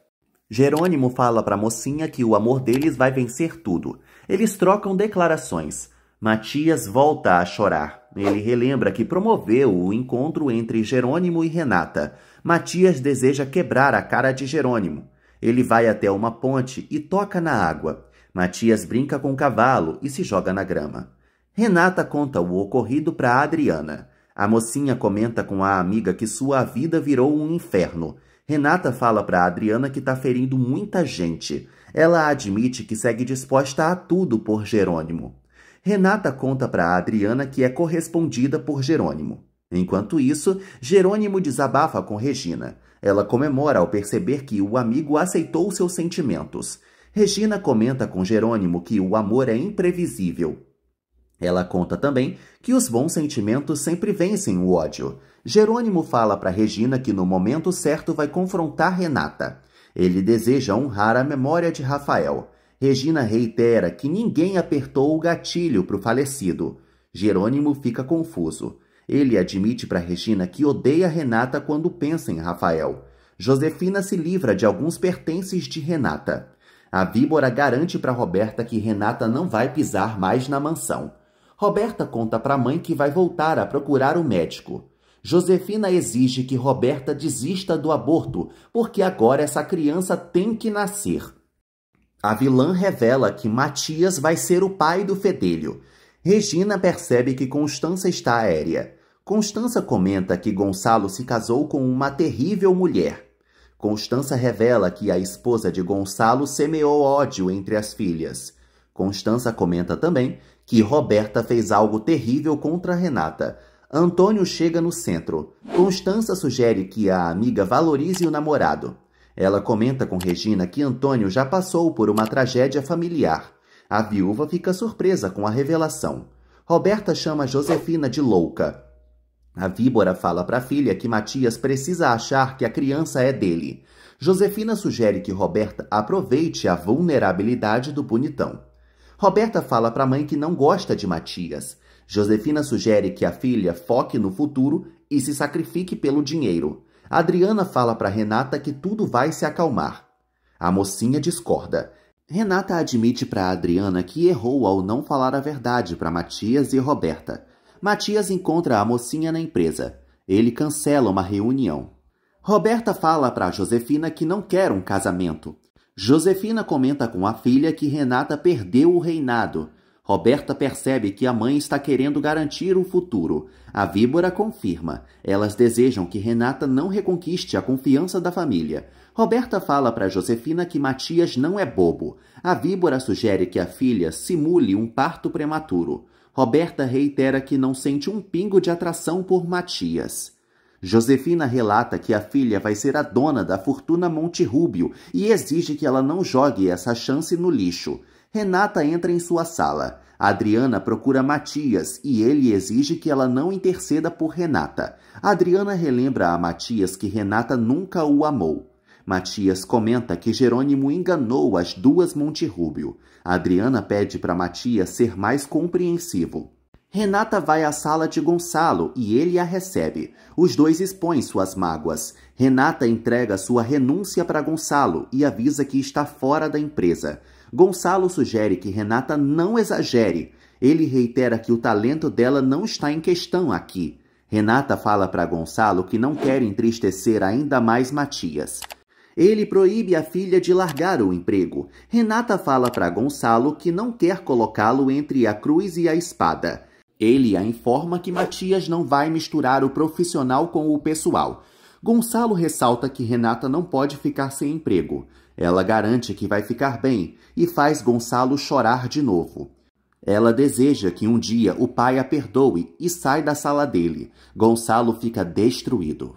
Jerônimo fala para mocinha que o amor deles vai vencer tudo. Eles trocam declarações. Matias volta a chorar. Ele relembra que promoveu o encontro entre Jerônimo e Renata. Matias deseja quebrar a cara de Jerônimo. Ele vai até uma ponte e toca na água. Matias brinca com o cavalo e se joga na grama. Renata conta o ocorrido para Adriana. A mocinha comenta com a amiga que sua vida virou um inferno. Renata fala para Adriana que está ferindo muita gente. Ela admite que segue disposta a tudo por Jerônimo. Renata conta para Adriana que é correspondida por Jerônimo. Enquanto isso, Jerônimo desabafa com Regina. Ela comemora ao perceber que o amigo aceitou seus sentimentos. Regina comenta com Jerônimo que o amor é imprevisível. Ela conta também que os bons sentimentos sempre vencem o ódio. Jerônimo fala para Regina que no momento certo vai confrontar Renata. Ele deseja honrar a memória de Rafael. Regina reitera que ninguém apertou o gatilho para o falecido. Jerônimo fica confuso. Ele admite para Regina que odeia Renata quando pensa em Rafael. Josefina se livra de alguns pertences de Renata. A víbora garante para Roberta que Renata não vai pisar mais na mansão. Roberta conta para a mãe que vai voltar a procurar o médico. Josefina exige que Roberta desista do aborto, porque agora essa criança tem que nascer. A vilã revela que Matias vai ser o pai do fedelho. Regina percebe que Constança está aérea. Constança comenta que Gonçalo se casou com uma terrível mulher. Constança revela que a esposa de Gonçalo semeou ódio entre as filhas. Constança comenta também que Roberta fez algo terrível contra Renata. Antônio chega no centro. Constança sugere que a amiga valorize o namorado. Ela comenta com Regina que Antônio já passou por uma tragédia familiar. A viúva fica surpresa com a revelação. Roberta chama Josefina de louca. A víbora fala para a filha que Matias precisa achar que a criança é dele. Josefina sugere que Roberta aproveite a vulnerabilidade do bonitão. Roberta fala para a mãe que não gosta de Matias. Josefina sugere que a filha foque no futuro e se sacrifique pelo dinheiro. Adriana fala para Renata que tudo vai se acalmar. A mocinha discorda. Renata admite para Adriana que errou ao não falar a verdade para Matias e Roberta. Matias encontra a mocinha na empresa. Ele cancela uma reunião. Roberta fala para Josefina que não quer um casamento. Josefina comenta com a filha que Renata perdeu o reinado Roberta percebe que a mãe está querendo garantir o futuro. A víbora confirma. Elas desejam que Renata não reconquiste a confiança da família. Roberta fala para Josefina que Matias não é bobo. A víbora sugere que a filha simule um parto prematuro. Roberta reitera que não sente um pingo de atração por Matias. Josefina relata que a filha vai ser a dona da fortuna Monte Rúbio e exige que ela não jogue essa chance no lixo. Renata entra em sua sala. Adriana procura Matias e ele exige que ela não interceda por Renata. Adriana relembra a Matias que Renata nunca o amou. Matias comenta que Jerônimo enganou as duas Monte Rúbio. Adriana pede para Matias ser mais compreensivo. Renata vai à sala de Gonçalo e ele a recebe. Os dois expõem suas mágoas. Renata entrega sua renúncia para Gonçalo e avisa que está fora da empresa. Gonçalo sugere que Renata não exagere. Ele reitera que o talento dela não está em questão aqui. Renata fala para Gonçalo que não quer entristecer ainda mais Matias. Ele proíbe a filha de largar o emprego. Renata fala para Gonçalo que não quer colocá-lo entre a cruz e a espada. Ele a informa que Matias não vai misturar o profissional com o pessoal. Gonçalo ressalta que Renata não pode ficar sem emprego. Ela garante que vai ficar bem e faz Gonçalo chorar de novo. Ela deseja que um dia o pai a perdoe e sai da sala dele. Gonçalo fica destruído.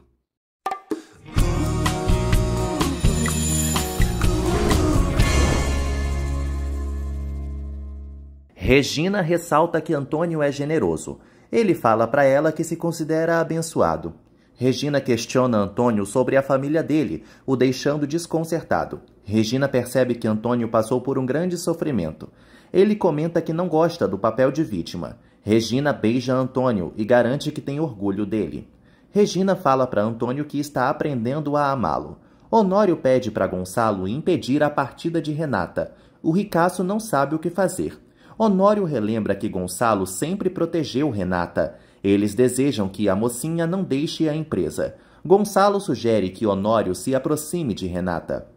Regina ressalta que Antônio é generoso. Ele fala para ela que se considera abençoado. Regina questiona Antônio sobre a família dele, o deixando desconcertado. Regina percebe que Antônio passou por um grande sofrimento. Ele comenta que não gosta do papel de vítima. Regina beija Antônio e garante que tem orgulho dele. Regina fala para Antônio que está aprendendo a amá-lo. Honório pede para Gonçalo impedir a partida de Renata. O ricaço não sabe o que fazer. Honório relembra que Gonçalo sempre protegeu Renata. Eles desejam que a mocinha não deixe a empresa. Gonçalo sugere que Honório se aproxime de Renata.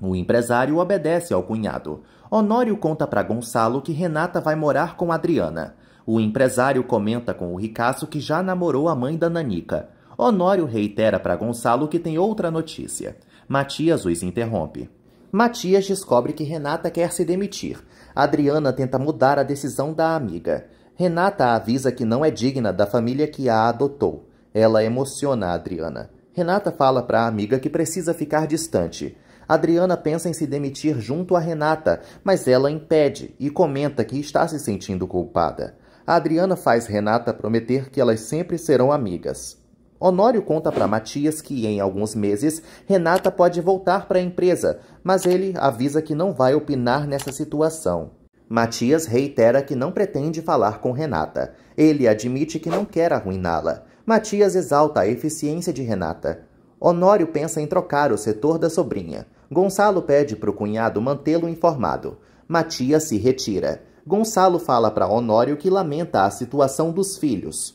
O empresário obedece ao cunhado. Honório conta para Gonçalo que Renata vai morar com Adriana. O empresário comenta com o Ricasso que já namorou a mãe da Nanica. Honório reitera para Gonçalo que tem outra notícia. Matias os interrompe. Matias descobre que Renata quer se demitir. Adriana tenta mudar a decisão da amiga. Renata avisa que não é digna da família que a adotou. Ela emociona a Adriana. Renata fala para a amiga que precisa ficar distante. Adriana pensa em se demitir junto a Renata, mas ela impede e comenta que está se sentindo culpada. A Adriana faz Renata prometer que elas sempre serão amigas. Honório conta para Matias que em alguns meses Renata pode voltar para a empresa, mas ele avisa que não vai opinar nessa situação. Matias reitera que não pretende falar com Renata. Ele admite que não quer arruiná-la. Matias exalta a eficiência de Renata. Honório pensa em trocar o setor da sobrinha. Gonçalo pede para o cunhado mantê-lo informado. Matias se retira. Gonçalo fala para Honório que lamenta a situação dos filhos.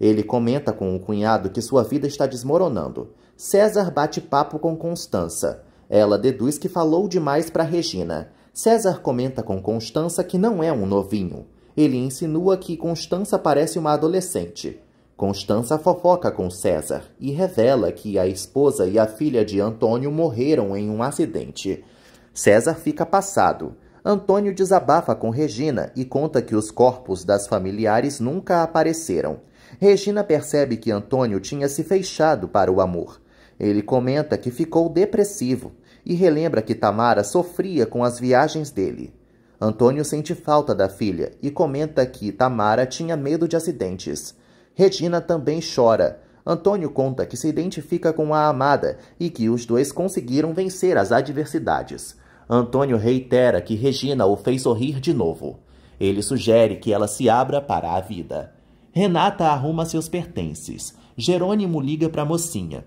Ele comenta com o cunhado que sua vida está desmoronando. César bate papo com Constança. Ela deduz que falou demais para Regina. César comenta com Constança que não é um novinho. Ele insinua que Constança parece uma adolescente. Constança fofoca com César e revela que a esposa e a filha de Antônio morreram em um acidente. César fica passado. Antônio desabafa com Regina e conta que os corpos das familiares nunca apareceram. Regina percebe que Antônio tinha se fechado para o amor. Ele comenta que ficou depressivo e relembra que Tamara sofria com as viagens dele. Antônio sente falta da filha e comenta que Tamara tinha medo de acidentes. Regina também chora. Antônio conta que se identifica com a amada e que os dois conseguiram vencer as adversidades. Antônio reitera que Regina o fez sorrir de novo. Ele sugere que ela se abra para a vida. Renata arruma seus pertences. Jerônimo liga para a mocinha.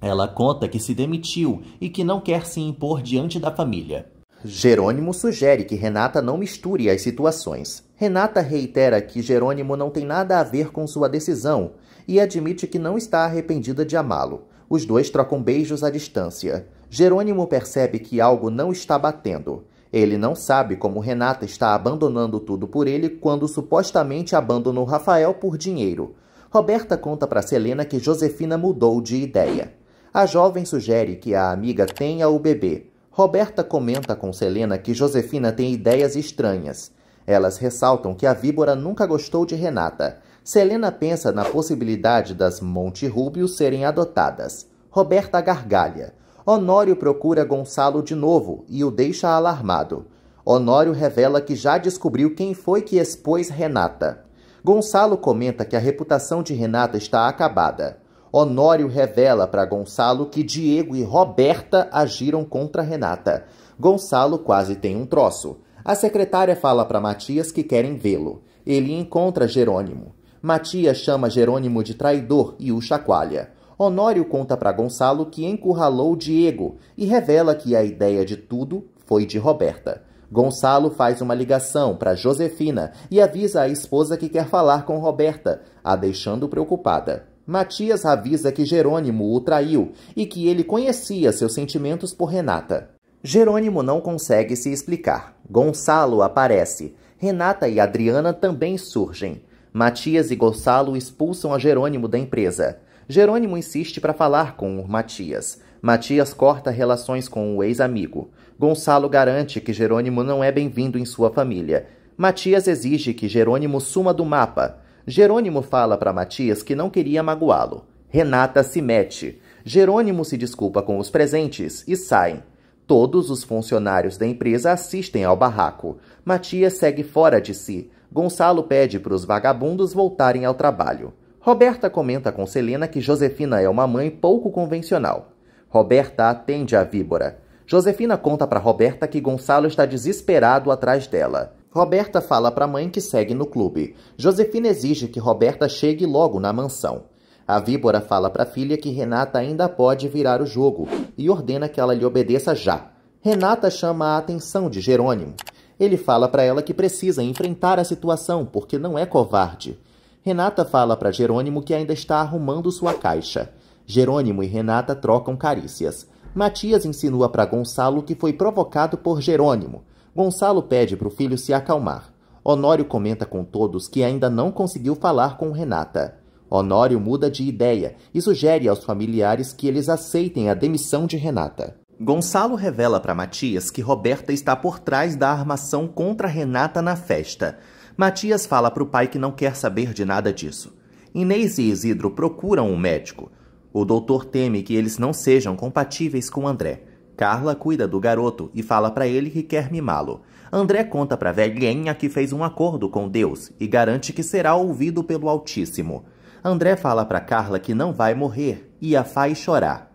Ela conta que se demitiu e que não quer se impor diante da família. Jerônimo sugere que Renata não misture as situações. Renata reitera que Jerônimo não tem nada a ver com sua decisão e admite que não está arrependida de amá-lo. Os dois trocam beijos à distância. Jerônimo percebe que algo não está batendo. Ele não sabe como Renata está abandonando tudo por ele quando supostamente abandonou Rafael por dinheiro. Roberta conta para Selena que Josefina mudou de ideia. A jovem sugere que a amiga tenha o bebê, Roberta comenta com Selena que Josefina tem ideias estranhas. Elas ressaltam que a víbora nunca gostou de Renata. Selena pensa na possibilidade das Monte Rubio serem adotadas. Roberta gargalha. Honório procura Gonçalo de novo e o deixa alarmado. Honório revela que já descobriu quem foi que expôs Renata. Gonçalo comenta que a reputação de Renata está acabada. Honório revela para Gonçalo que Diego e Roberta agiram contra Renata. Gonçalo quase tem um troço. A secretária fala para Matias que querem vê-lo. Ele encontra Jerônimo. Matias chama Jerônimo de traidor e o chacoalha. Honório conta para Gonçalo que encurralou Diego e revela que a ideia de tudo foi de Roberta. Gonçalo faz uma ligação para Josefina e avisa a esposa que quer falar com Roberta, a deixando preocupada. Matias avisa que Jerônimo o traiu e que ele conhecia seus sentimentos por Renata. Jerônimo não consegue se explicar. Gonçalo aparece. Renata e Adriana também surgem. Matias e Gonçalo expulsam a Jerônimo da empresa. Jerônimo insiste para falar com o Matias. Matias corta relações com o ex-amigo. Gonçalo garante que Jerônimo não é bem-vindo em sua família. Matias exige que Jerônimo suma do mapa. Jerônimo fala para Matias que não queria magoá-lo. Renata se mete. Jerônimo se desculpa com os presentes e saem. Todos os funcionários da empresa assistem ao barraco. Matias segue fora de si. Gonçalo pede para os vagabundos voltarem ao trabalho. Roberta comenta com Celina que Josefina é uma mãe pouco convencional. Roberta atende a víbora. Josefina conta para Roberta que Gonçalo está desesperado atrás dela. Roberta fala para a mãe que segue no clube. Josefina exige que Roberta chegue logo na mansão. A víbora fala para a filha que Renata ainda pode virar o jogo e ordena que ela lhe obedeça já. Renata chama a atenção de Jerônimo. Ele fala para ela que precisa enfrentar a situação porque não é covarde. Renata fala para Jerônimo que ainda está arrumando sua caixa. Jerônimo e Renata trocam carícias. Matias insinua para Gonçalo que foi provocado por Jerônimo. Gonçalo pede para o filho se acalmar. Honório comenta com todos que ainda não conseguiu falar com Renata. Honório muda de ideia e sugere aos familiares que eles aceitem a demissão de Renata. Gonçalo revela para Matias que Roberta está por trás da armação contra Renata na festa. Matias fala para o pai que não quer saber de nada disso. Inês e Isidro procuram um médico. O doutor teme que eles não sejam compatíveis com André. Carla cuida do garoto e fala para ele que quer mimá-lo. André conta para velhinha que fez um acordo com Deus e garante que será ouvido pelo Altíssimo. André fala para Carla que não vai morrer e a faz chorar.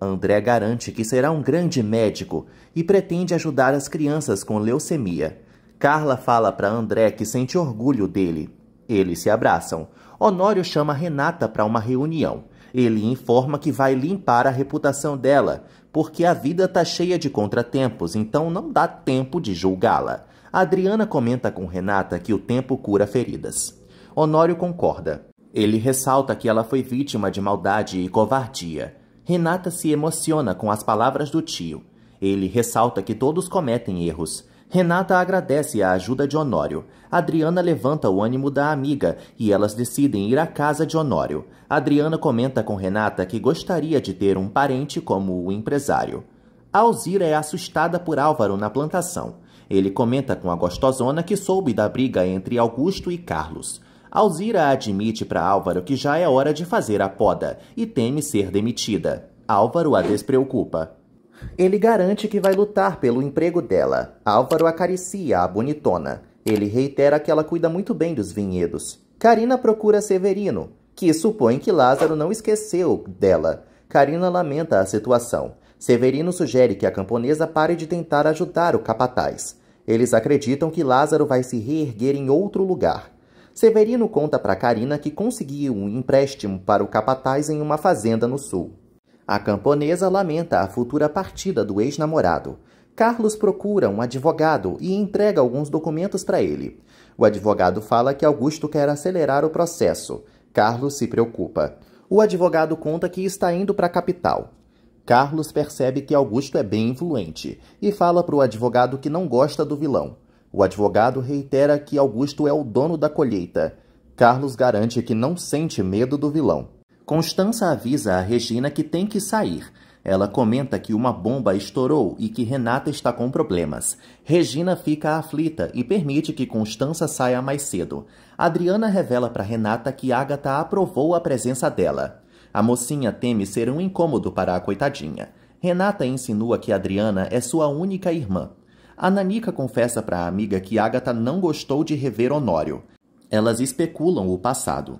André garante que será um grande médico e pretende ajudar as crianças com leucemia. Carla fala para André que sente orgulho dele. Eles se abraçam. Honório chama Renata para uma reunião. Ele informa que vai limpar a reputação dela porque a vida tá cheia de contratempos, então não dá tempo de julgá-la. Adriana comenta com Renata que o tempo cura feridas. Honório concorda. Ele ressalta que ela foi vítima de maldade e covardia. Renata se emociona com as palavras do tio. Ele ressalta que todos cometem erros, Renata agradece a ajuda de Honório. Adriana levanta o ânimo da amiga e elas decidem ir à casa de Honório. Adriana comenta com Renata que gostaria de ter um parente como o empresário. Alzira é assustada por Álvaro na plantação. Ele comenta com a gostosona que soube da briga entre Augusto e Carlos. Alzira admite para Álvaro que já é hora de fazer a poda e teme ser demitida. Álvaro a despreocupa. Ele garante que vai lutar pelo emprego dela. Álvaro acaricia a bonitona. Ele reitera que ela cuida muito bem dos vinhedos. Karina procura Severino, que supõe que Lázaro não esqueceu dela. Karina lamenta a situação. Severino sugere que a camponesa pare de tentar ajudar o capataz. Eles acreditam que Lázaro vai se reerguer em outro lugar. Severino conta para Karina que conseguiu um empréstimo para o capataz em uma fazenda no sul. A camponesa lamenta a futura partida do ex-namorado. Carlos procura um advogado e entrega alguns documentos para ele. O advogado fala que Augusto quer acelerar o processo. Carlos se preocupa. O advogado conta que está indo para a capital. Carlos percebe que Augusto é bem influente e fala para o advogado que não gosta do vilão. O advogado reitera que Augusto é o dono da colheita. Carlos garante que não sente medo do vilão. Constança avisa a Regina que tem que sair. Ela comenta que uma bomba estourou e que Renata está com problemas. Regina fica aflita e permite que Constança saia mais cedo. Adriana revela para Renata que Agatha aprovou a presença dela. A mocinha teme ser um incômodo para a coitadinha. Renata insinua que Adriana é sua única irmã. A Nanica confessa para a amiga que Agatha não gostou de rever Honório. Elas especulam o passado.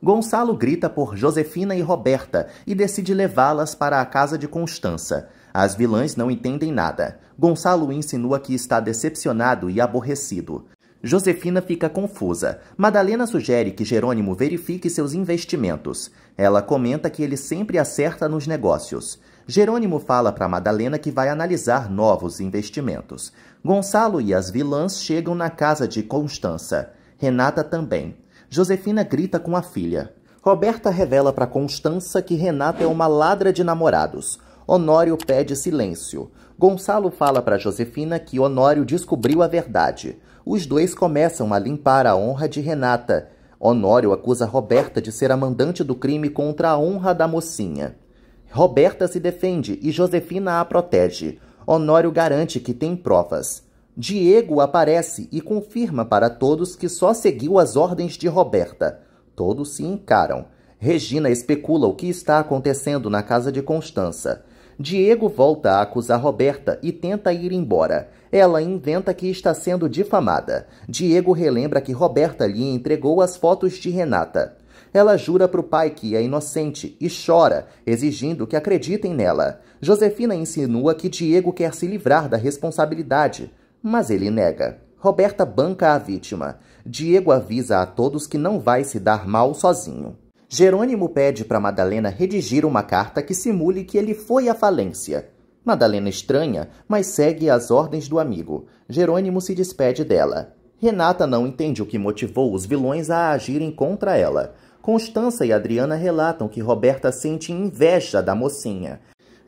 Gonçalo grita por Josefina e Roberta e decide levá-las para a casa de Constança. As vilãs não entendem nada. Gonçalo insinua que está decepcionado e aborrecido. Josefina fica confusa. Madalena sugere que Jerônimo verifique seus investimentos. Ela comenta que ele sempre acerta nos negócios. Jerônimo fala para Madalena que vai analisar novos investimentos. Gonçalo e as vilãs chegam na casa de Constança. Renata também. Josefina grita com a filha. Roberta revela para Constança que Renata é uma ladra de namorados. Honório pede silêncio. Gonçalo fala para Josefina que Honório descobriu a verdade. Os dois começam a limpar a honra de Renata. Honório acusa Roberta de ser a mandante do crime contra a honra da mocinha. Roberta se defende e Josefina a protege. Honório garante que tem provas. Diego aparece e confirma para todos que só seguiu as ordens de Roberta. Todos se encaram. Regina especula o que está acontecendo na casa de Constança. Diego volta a acusar Roberta e tenta ir embora. Ela inventa que está sendo difamada. Diego relembra que Roberta lhe entregou as fotos de Renata. Ela jura para o pai que é inocente e chora, exigindo que acreditem nela. Josefina insinua que Diego quer se livrar da responsabilidade, mas ele nega. Roberta banca a vítima. Diego avisa a todos que não vai se dar mal sozinho. Jerônimo pede para Madalena redigir uma carta que simule que ele foi à falência. Madalena estranha, mas segue as ordens do amigo. Jerônimo se despede dela. Renata não entende o que motivou os vilões a agirem contra ela. Constança e Adriana relatam que Roberta sente inveja da mocinha,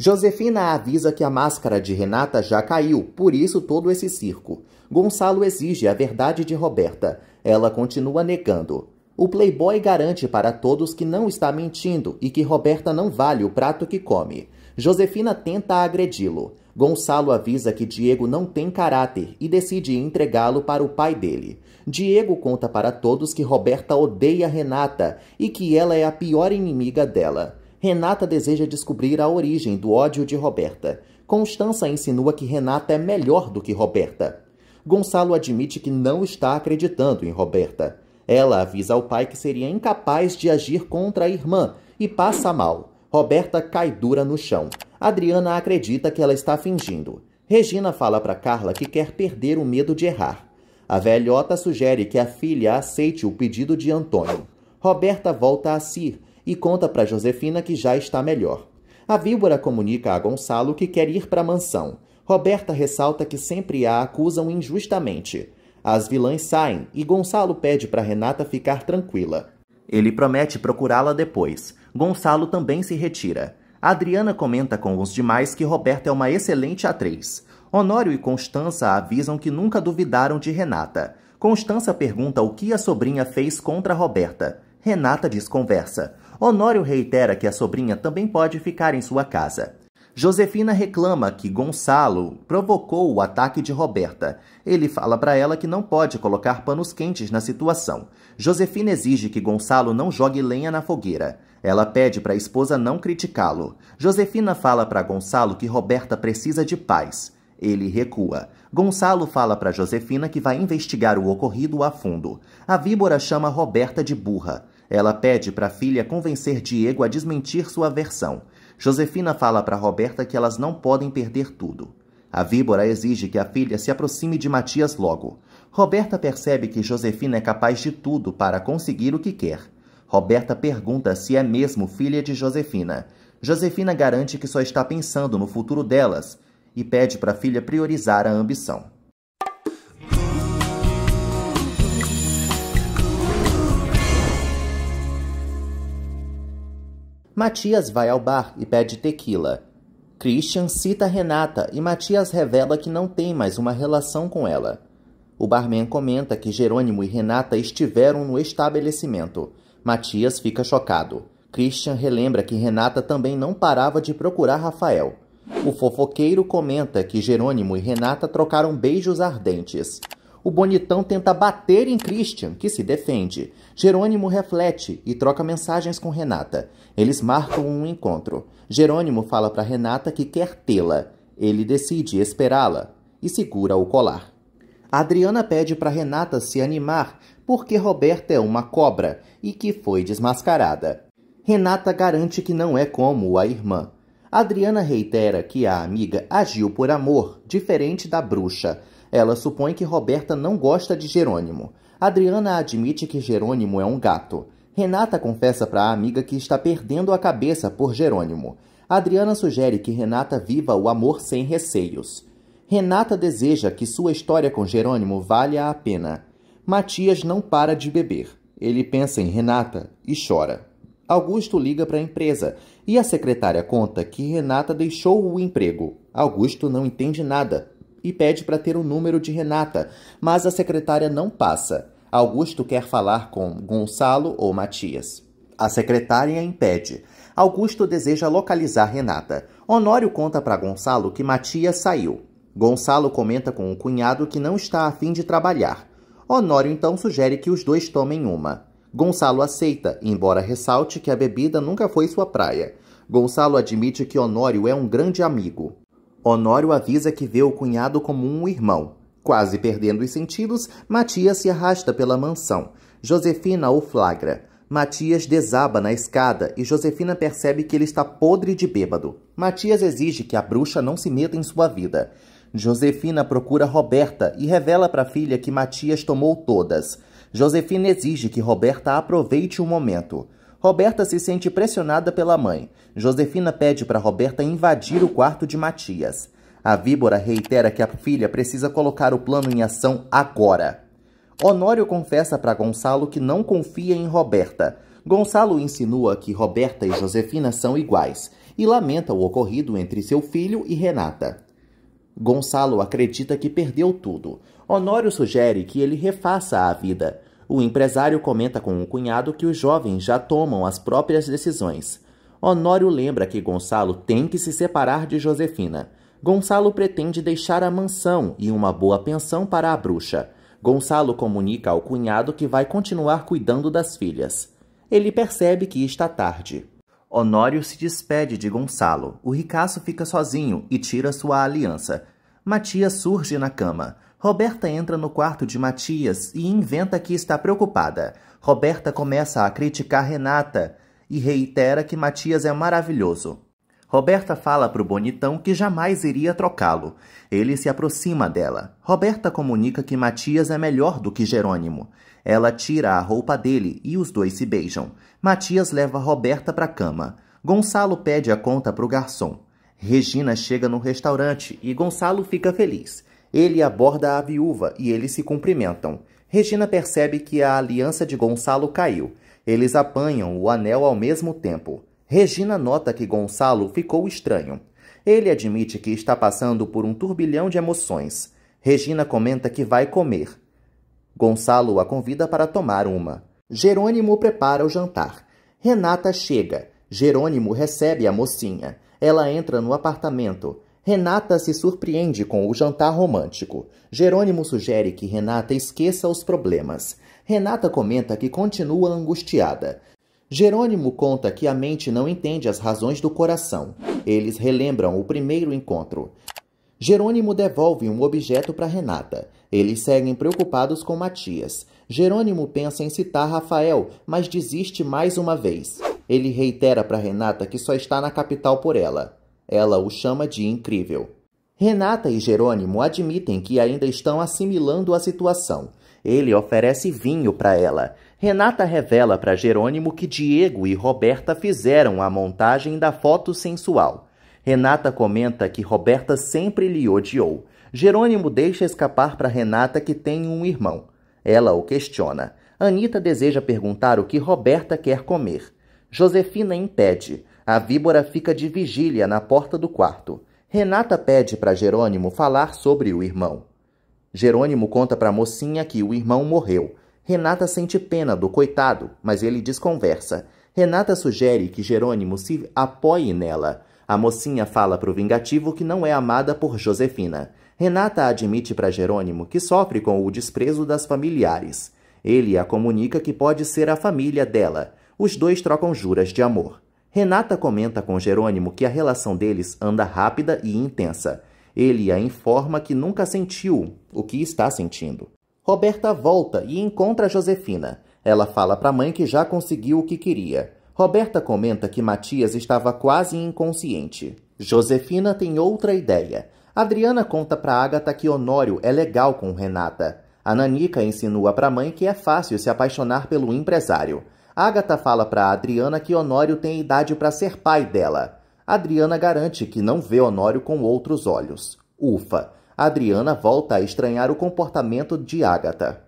Josefina avisa que a máscara de Renata já caiu, por isso todo esse circo. Gonçalo exige a verdade de Roberta. Ela continua negando. O playboy garante para todos que não está mentindo e que Roberta não vale o prato que come. Josefina tenta agredi-lo. Gonçalo avisa que Diego não tem caráter e decide entregá-lo para o pai dele. Diego conta para todos que Roberta odeia Renata e que ela é a pior inimiga dela. Renata deseja descobrir a origem do ódio de Roberta. Constança insinua que Renata é melhor do que Roberta. Gonçalo admite que não está acreditando em Roberta. Ela avisa ao pai que seria incapaz de agir contra a irmã e passa mal. Roberta cai dura no chão. Adriana acredita que ela está fingindo. Regina fala para Carla que quer perder o medo de errar. A velhota sugere que a filha aceite o pedido de Antônio. Roberta volta a si, e conta para Josefina que já está melhor. A víbora comunica a Gonçalo que quer ir para a mansão. Roberta ressalta que sempre a acusam injustamente. As vilãs saem e Gonçalo pede para Renata ficar tranquila. Ele promete procurá-la depois. Gonçalo também se retira. Adriana comenta com os demais que Roberta é uma excelente atriz. Honório e Constança avisam que nunca duvidaram de Renata. Constança pergunta o que a sobrinha fez contra Roberta. Renata desconversa. Honório reitera que a sobrinha também pode ficar em sua casa. Josefina reclama que Gonçalo provocou o ataque de Roberta. Ele fala para ela que não pode colocar panos quentes na situação. Josefina exige que Gonçalo não jogue lenha na fogueira. Ela pede para a esposa não criticá-lo. Josefina fala para Gonçalo que Roberta precisa de paz. Ele recua. Gonçalo fala para Josefina que vai investigar o ocorrido a fundo. A víbora chama Roberta de burra. Ela pede para a filha convencer Diego a desmentir sua versão. Josefina fala para Roberta que elas não podem perder tudo. A víbora exige que a filha se aproxime de Matias logo. Roberta percebe que Josefina é capaz de tudo para conseguir o que quer. Roberta pergunta se é mesmo filha de Josefina. Josefina garante que só está pensando no futuro delas e pede para a filha priorizar a ambição. Matias vai ao bar e pede tequila. Christian cita Renata e Matias revela que não tem mais uma relação com ela. O barman comenta que Jerônimo e Renata estiveram no estabelecimento. Matias fica chocado. Christian relembra que Renata também não parava de procurar Rafael. O fofoqueiro comenta que Jerônimo e Renata trocaram beijos ardentes o bonitão tenta bater em Christian, que se defende. Jerônimo reflete e troca mensagens com Renata. Eles marcam um encontro. Jerônimo fala para Renata que quer tê-la. Ele decide esperá-la e segura o colar. Adriana pede para Renata se animar porque Roberta é uma cobra e que foi desmascarada. Renata garante que não é como a irmã. Adriana reitera que a amiga agiu por amor, diferente da bruxa, ela supõe que Roberta não gosta de Jerônimo. Adriana admite que Jerônimo é um gato. Renata confessa para a amiga que está perdendo a cabeça por Jerônimo. Adriana sugere que Renata viva o amor sem receios. Renata deseja que sua história com Jerônimo valha a pena. Matias não para de beber. Ele pensa em Renata e chora. Augusto liga para a empresa e a secretária conta que Renata deixou o emprego. Augusto não entende nada, e pede para ter o número de Renata, mas a secretária não passa. Augusto quer falar com Gonçalo ou Matias. A secretária impede. Augusto deseja localizar Renata. Honório conta para Gonçalo que Matias saiu. Gonçalo comenta com o cunhado que não está a fim de trabalhar. Honório então sugere que os dois tomem uma. Gonçalo aceita, embora ressalte que a bebida nunca foi sua praia. Gonçalo admite que Honório é um grande amigo. Honório avisa que vê o cunhado como um irmão. Quase perdendo os sentidos, Matias se arrasta pela mansão. Josefina o flagra. Matias desaba na escada e Josefina percebe que ele está podre de bêbado. Matias exige que a bruxa não se meta em sua vida. Josefina procura Roberta e revela para a filha que Matias tomou todas. Josefina exige que Roberta aproveite o momento. Roberta se sente pressionada pela mãe. Josefina pede para Roberta invadir o quarto de Matias. A víbora reitera que a filha precisa colocar o plano em ação agora. Honório confessa para Gonçalo que não confia em Roberta. Gonçalo insinua que Roberta e Josefina são iguais e lamenta o ocorrido entre seu filho e Renata. Gonçalo acredita que perdeu tudo. Honório sugere que ele refaça a vida. O empresário comenta com o cunhado que os jovens já tomam as próprias decisões. Honório lembra que Gonçalo tem que se separar de Josefina. Gonçalo pretende deixar a mansão e uma boa pensão para a bruxa. Gonçalo comunica ao cunhado que vai continuar cuidando das filhas. Ele percebe que está tarde. Honório se despede de Gonçalo. O ricaço fica sozinho e tira sua aliança. Matias surge na cama. Roberta entra no quarto de Matias e inventa que está preocupada. Roberta começa a criticar Renata e reitera que Matias é maravilhoso. Roberta fala para o bonitão que jamais iria trocá-lo. Ele se aproxima dela. Roberta comunica que Matias é melhor do que Jerônimo. Ela tira a roupa dele e os dois se beijam. Matias leva Roberta para a cama. Gonçalo pede a conta para o garçom. Regina chega no restaurante e Gonçalo fica feliz. Ele aborda a viúva e eles se cumprimentam. Regina percebe que a aliança de Gonçalo caiu. Eles apanham o anel ao mesmo tempo. Regina nota que Gonçalo ficou estranho. Ele admite que está passando por um turbilhão de emoções. Regina comenta que vai comer. Gonçalo a convida para tomar uma. Jerônimo prepara o jantar. Renata chega. Jerônimo recebe a mocinha. Ela entra no apartamento. Renata se surpreende com o jantar romântico. Jerônimo sugere que Renata esqueça os problemas. Renata comenta que continua angustiada. Jerônimo conta que a mente não entende as razões do coração. Eles relembram o primeiro encontro. Jerônimo devolve um objeto para Renata. Eles seguem preocupados com Matias. Jerônimo pensa em citar Rafael, mas desiste mais uma vez. Ele reitera para Renata que só está na capital por ela. Ela o chama de incrível. Renata e Jerônimo admitem que ainda estão assimilando a situação. Ele oferece vinho para ela. Renata revela para Jerônimo que Diego e Roberta fizeram a montagem da foto sensual. Renata comenta que Roberta sempre lhe odiou. Jerônimo deixa escapar para Renata que tem um irmão. Ela o questiona. Anita deseja perguntar o que Roberta quer comer. Josefina impede. A víbora fica de vigília na porta do quarto. Renata pede para Jerônimo falar sobre o irmão. Jerônimo conta para a mocinha que o irmão morreu. Renata sente pena do coitado, mas ele desconversa. Renata sugere que Jerônimo se apoie nela. A mocinha fala para o vingativo que não é amada por Josefina. Renata admite para Jerônimo que sofre com o desprezo das familiares. Ele a comunica que pode ser a família dela. Os dois trocam juras de amor. Renata comenta com Jerônimo que a relação deles anda rápida e intensa. Ele a informa que nunca sentiu o que está sentindo. Roberta volta e encontra Josefina. Ela fala para a mãe que já conseguiu o que queria. Roberta comenta que Matias estava quase inconsciente. Josefina tem outra ideia. Adriana conta para Agatha que Honório é legal com Renata. A Nanica insinua para a mãe que é fácil se apaixonar pelo empresário. Agatha fala para Adriana que Honório tem idade para ser pai dela. Adriana garante que não vê Honório com outros olhos. Ufa! Adriana volta a estranhar o comportamento de Agatha.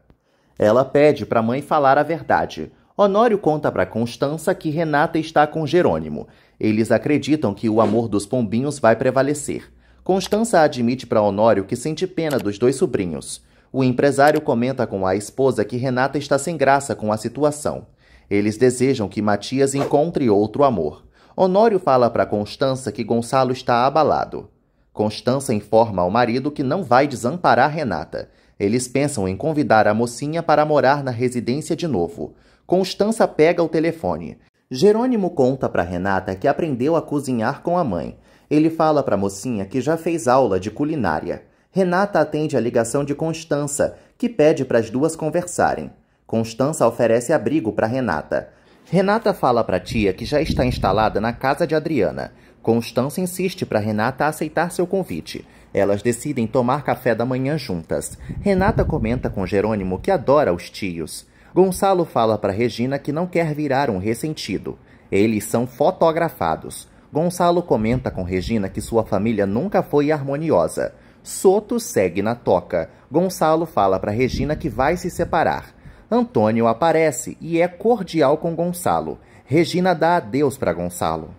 Ela pede para a mãe falar a verdade. Honório conta para Constança que Renata está com Jerônimo. Eles acreditam que o amor dos pombinhos vai prevalecer. Constança admite para Honório que sente pena dos dois sobrinhos. O empresário comenta com a esposa que Renata está sem graça com a situação. Eles desejam que Matias encontre outro amor. Honório fala para Constança que Gonçalo está abalado. Constança informa ao marido que não vai desamparar Renata. Eles pensam em convidar a mocinha para morar na residência de novo. Constança pega o telefone. Jerônimo conta para Renata que aprendeu a cozinhar com a mãe. Ele fala para a mocinha que já fez aula de culinária. Renata atende a ligação de Constança, que pede para as duas conversarem. Constança oferece abrigo para Renata. Renata fala para tia que já está instalada na casa de Adriana. Constança insiste para Renata aceitar seu convite. Elas decidem tomar café da manhã juntas. Renata comenta com Jerônimo que adora os tios. Gonçalo fala para Regina que não quer virar um ressentido. Eles são fotografados. Gonçalo comenta com Regina que sua família nunca foi harmoniosa. Soto segue na toca. Gonçalo fala para Regina que vai se separar. Antônio aparece e é cordial com Gonçalo. Regina dá adeus para Gonçalo.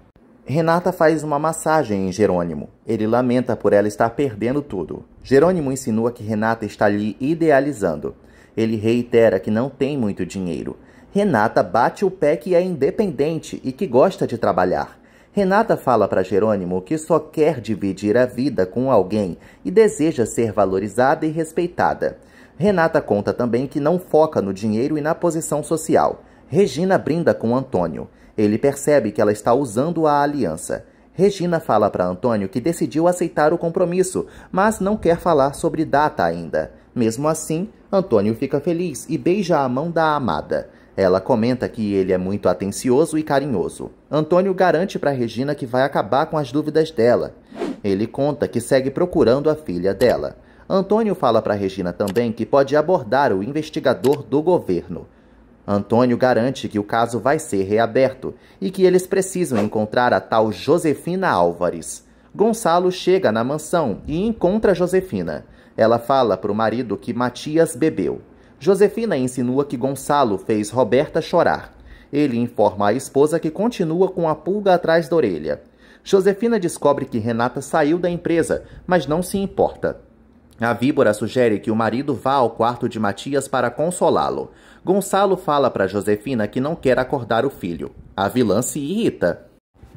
Renata faz uma massagem em Jerônimo. Ele lamenta por ela estar perdendo tudo. Jerônimo insinua que Renata está lhe idealizando. Ele reitera que não tem muito dinheiro. Renata bate o pé que é independente e que gosta de trabalhar. Renata fala para Jerônimo que só quer dividir a vida com alguém e deseja ser valorizada e respeitada. Renata conta também que não foca no dinheiro e na posição social. Regina brinda com Antônio. Ele percebe que ela está usando a aliança. Regina fala para Antônio que decidiu aceitar o compromisso, mas não quer falar sobre data ainda. Mesmo assim, Antônio fica feliz e beija a mão da amada. Ela comenta que ele é muito atencioso e carinhoso. Antônio garante para Regina que vai acabar com as dúvidas dela. Ele conta que segue procurando a filha dela. Antônio fala para Regina também que pode abordar o investigador do governo. Antônio garante que o caso vai ser reaberto e que eles precisam encontrar a tal Josefina Álvares. Gonçalo chega na mansão e encontra Josefina. Ela fala para o marido que Matias bebeu. Josefina insinua que Gonçalo fez Roberta chorar. Ele informa a esposa que continua com a pulga atrás da orelha. Josefina descobre que Renata saiu da empresa, mas não se importa. A víbora sugere que o marido vá ao quarto de Matias para consolá-lo. Gonçalo fala para Josefina que não quer acordar o filho. A vilã se irrita.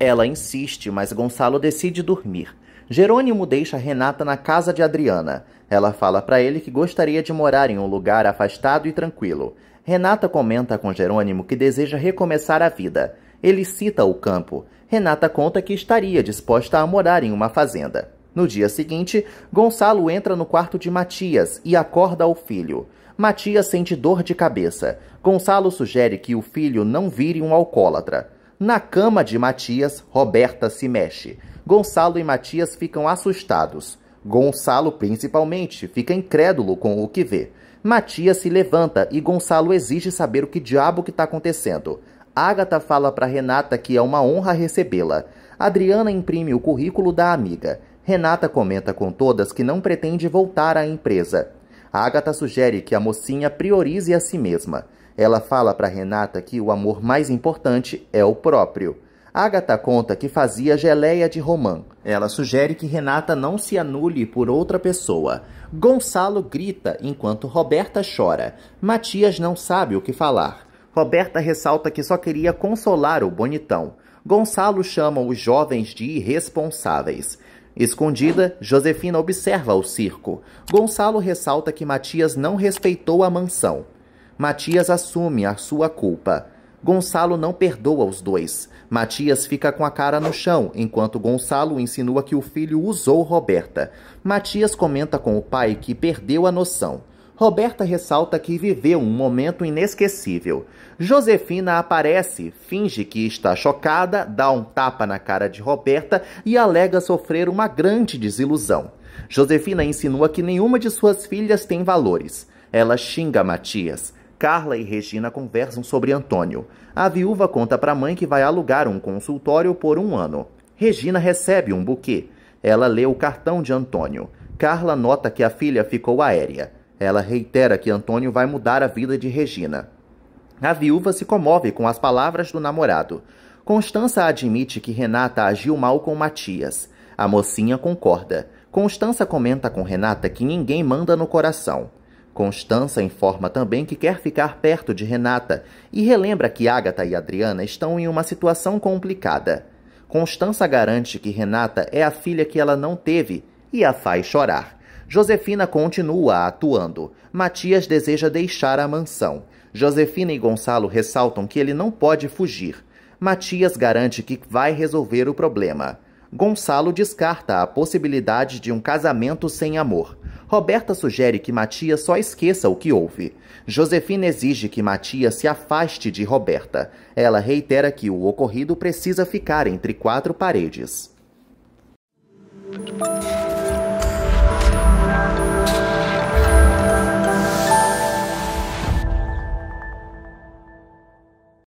Ela insiste, mas Gonçalo decide dormir. Jerônimo deixa Renata na casa de Adriana. Ela fala para ele que gostaria de morar em um lugar afastado e tranquilo. Renata comenta com Jerônimo que deseja recomeçar a vida. Ele cita o campo. Renata conta que estaria disposta a morar em uma fazenda. No dia seguinte, Gonçalo entra no quarto de Matias e acorda ao filho. Matias sente dor de cabeça. Gonçalo sugere que o filho não vire um alcoólatra. Na cama de Matias, Roberta se mexe. Gonçalo e Matias ficam assustados. Gonçalo, principalmente, fica incrédulo com o que vê. Matias se levanta e Gonçalo exige saber o que diabo que está acontecendo. Agatha fala para Renata que é uma honra recebê-la. Adriana imprime o currículo da amiga. Renata comenta com todas que não pretende voltar à empresa. Agatha sugere que a mocinha priorize a si mesma. Ela fala para Renata que o amor mais importante é o próprio. Agatha conta que fazia geleia de romã. Ela sugere que Renata não se anule por outra pessoa. Gonçalo grita enquanto Roberta chora. Matias não sabe o que falar. Roberta ressalta que só queria consolar o bonitão. Gonçalo chama os jovens de irresponsáveis. Escondida, Josefina observa o circo. Gonçalo ressalta que Matias não respeitou a mansão. Matias assume a sua culpa. Gonçalo não perdoa os dois. Matias fica com a cara no chão, enquanto Gonçalo insinua que o filho usou Roberta. Matias comenta com o pai que perdeu a noção. Roberta ressalta que viveu um momento inesquecível. Josefina aparece, finge que está chocada, dá um tapa na cara de Roberta e alega sofrer uma grande desilusão. Josefina insinua que nenhuma de suas filhas tem valores. Ela xinga Matias. Carla e Regina conversam sobre Antônio. A viúva conta para a mãe que vai alugar um consultório por um ano. Regina recebe um buquê. Ela lê o cartão de Antônio. Carla nota que a filha ficou aérea. Ela reitera que Antônio vai mudar a vida de Regina. A viúva se comove com as palavras do namorado. Constança admite que Renata agiu mal com Matias. A mocinha concorda. Constança comenta com Renata que ninguém manda no coração. Constança informa também que quer ficar perto de Renata e relembra que Ágata e Adriana estão em uma situação complicada. Constança garante que Renata é a filha que ela não teve e a faz chorar. Josefina continua atuando. Matias deseja deixar a mansão. Josefina e Gonçalo ressaltam que ele não pode fugir. Matias garante que vai resolver o problema. Gonçalo descarta a possibilidade de um casamento sem amor. Roberta sugere que Matias só esqueça o que houve. Josefina exige que Matias se afaste de Roberta. Ela reitera que o ocorrido precisa ficar entre quatro paredes.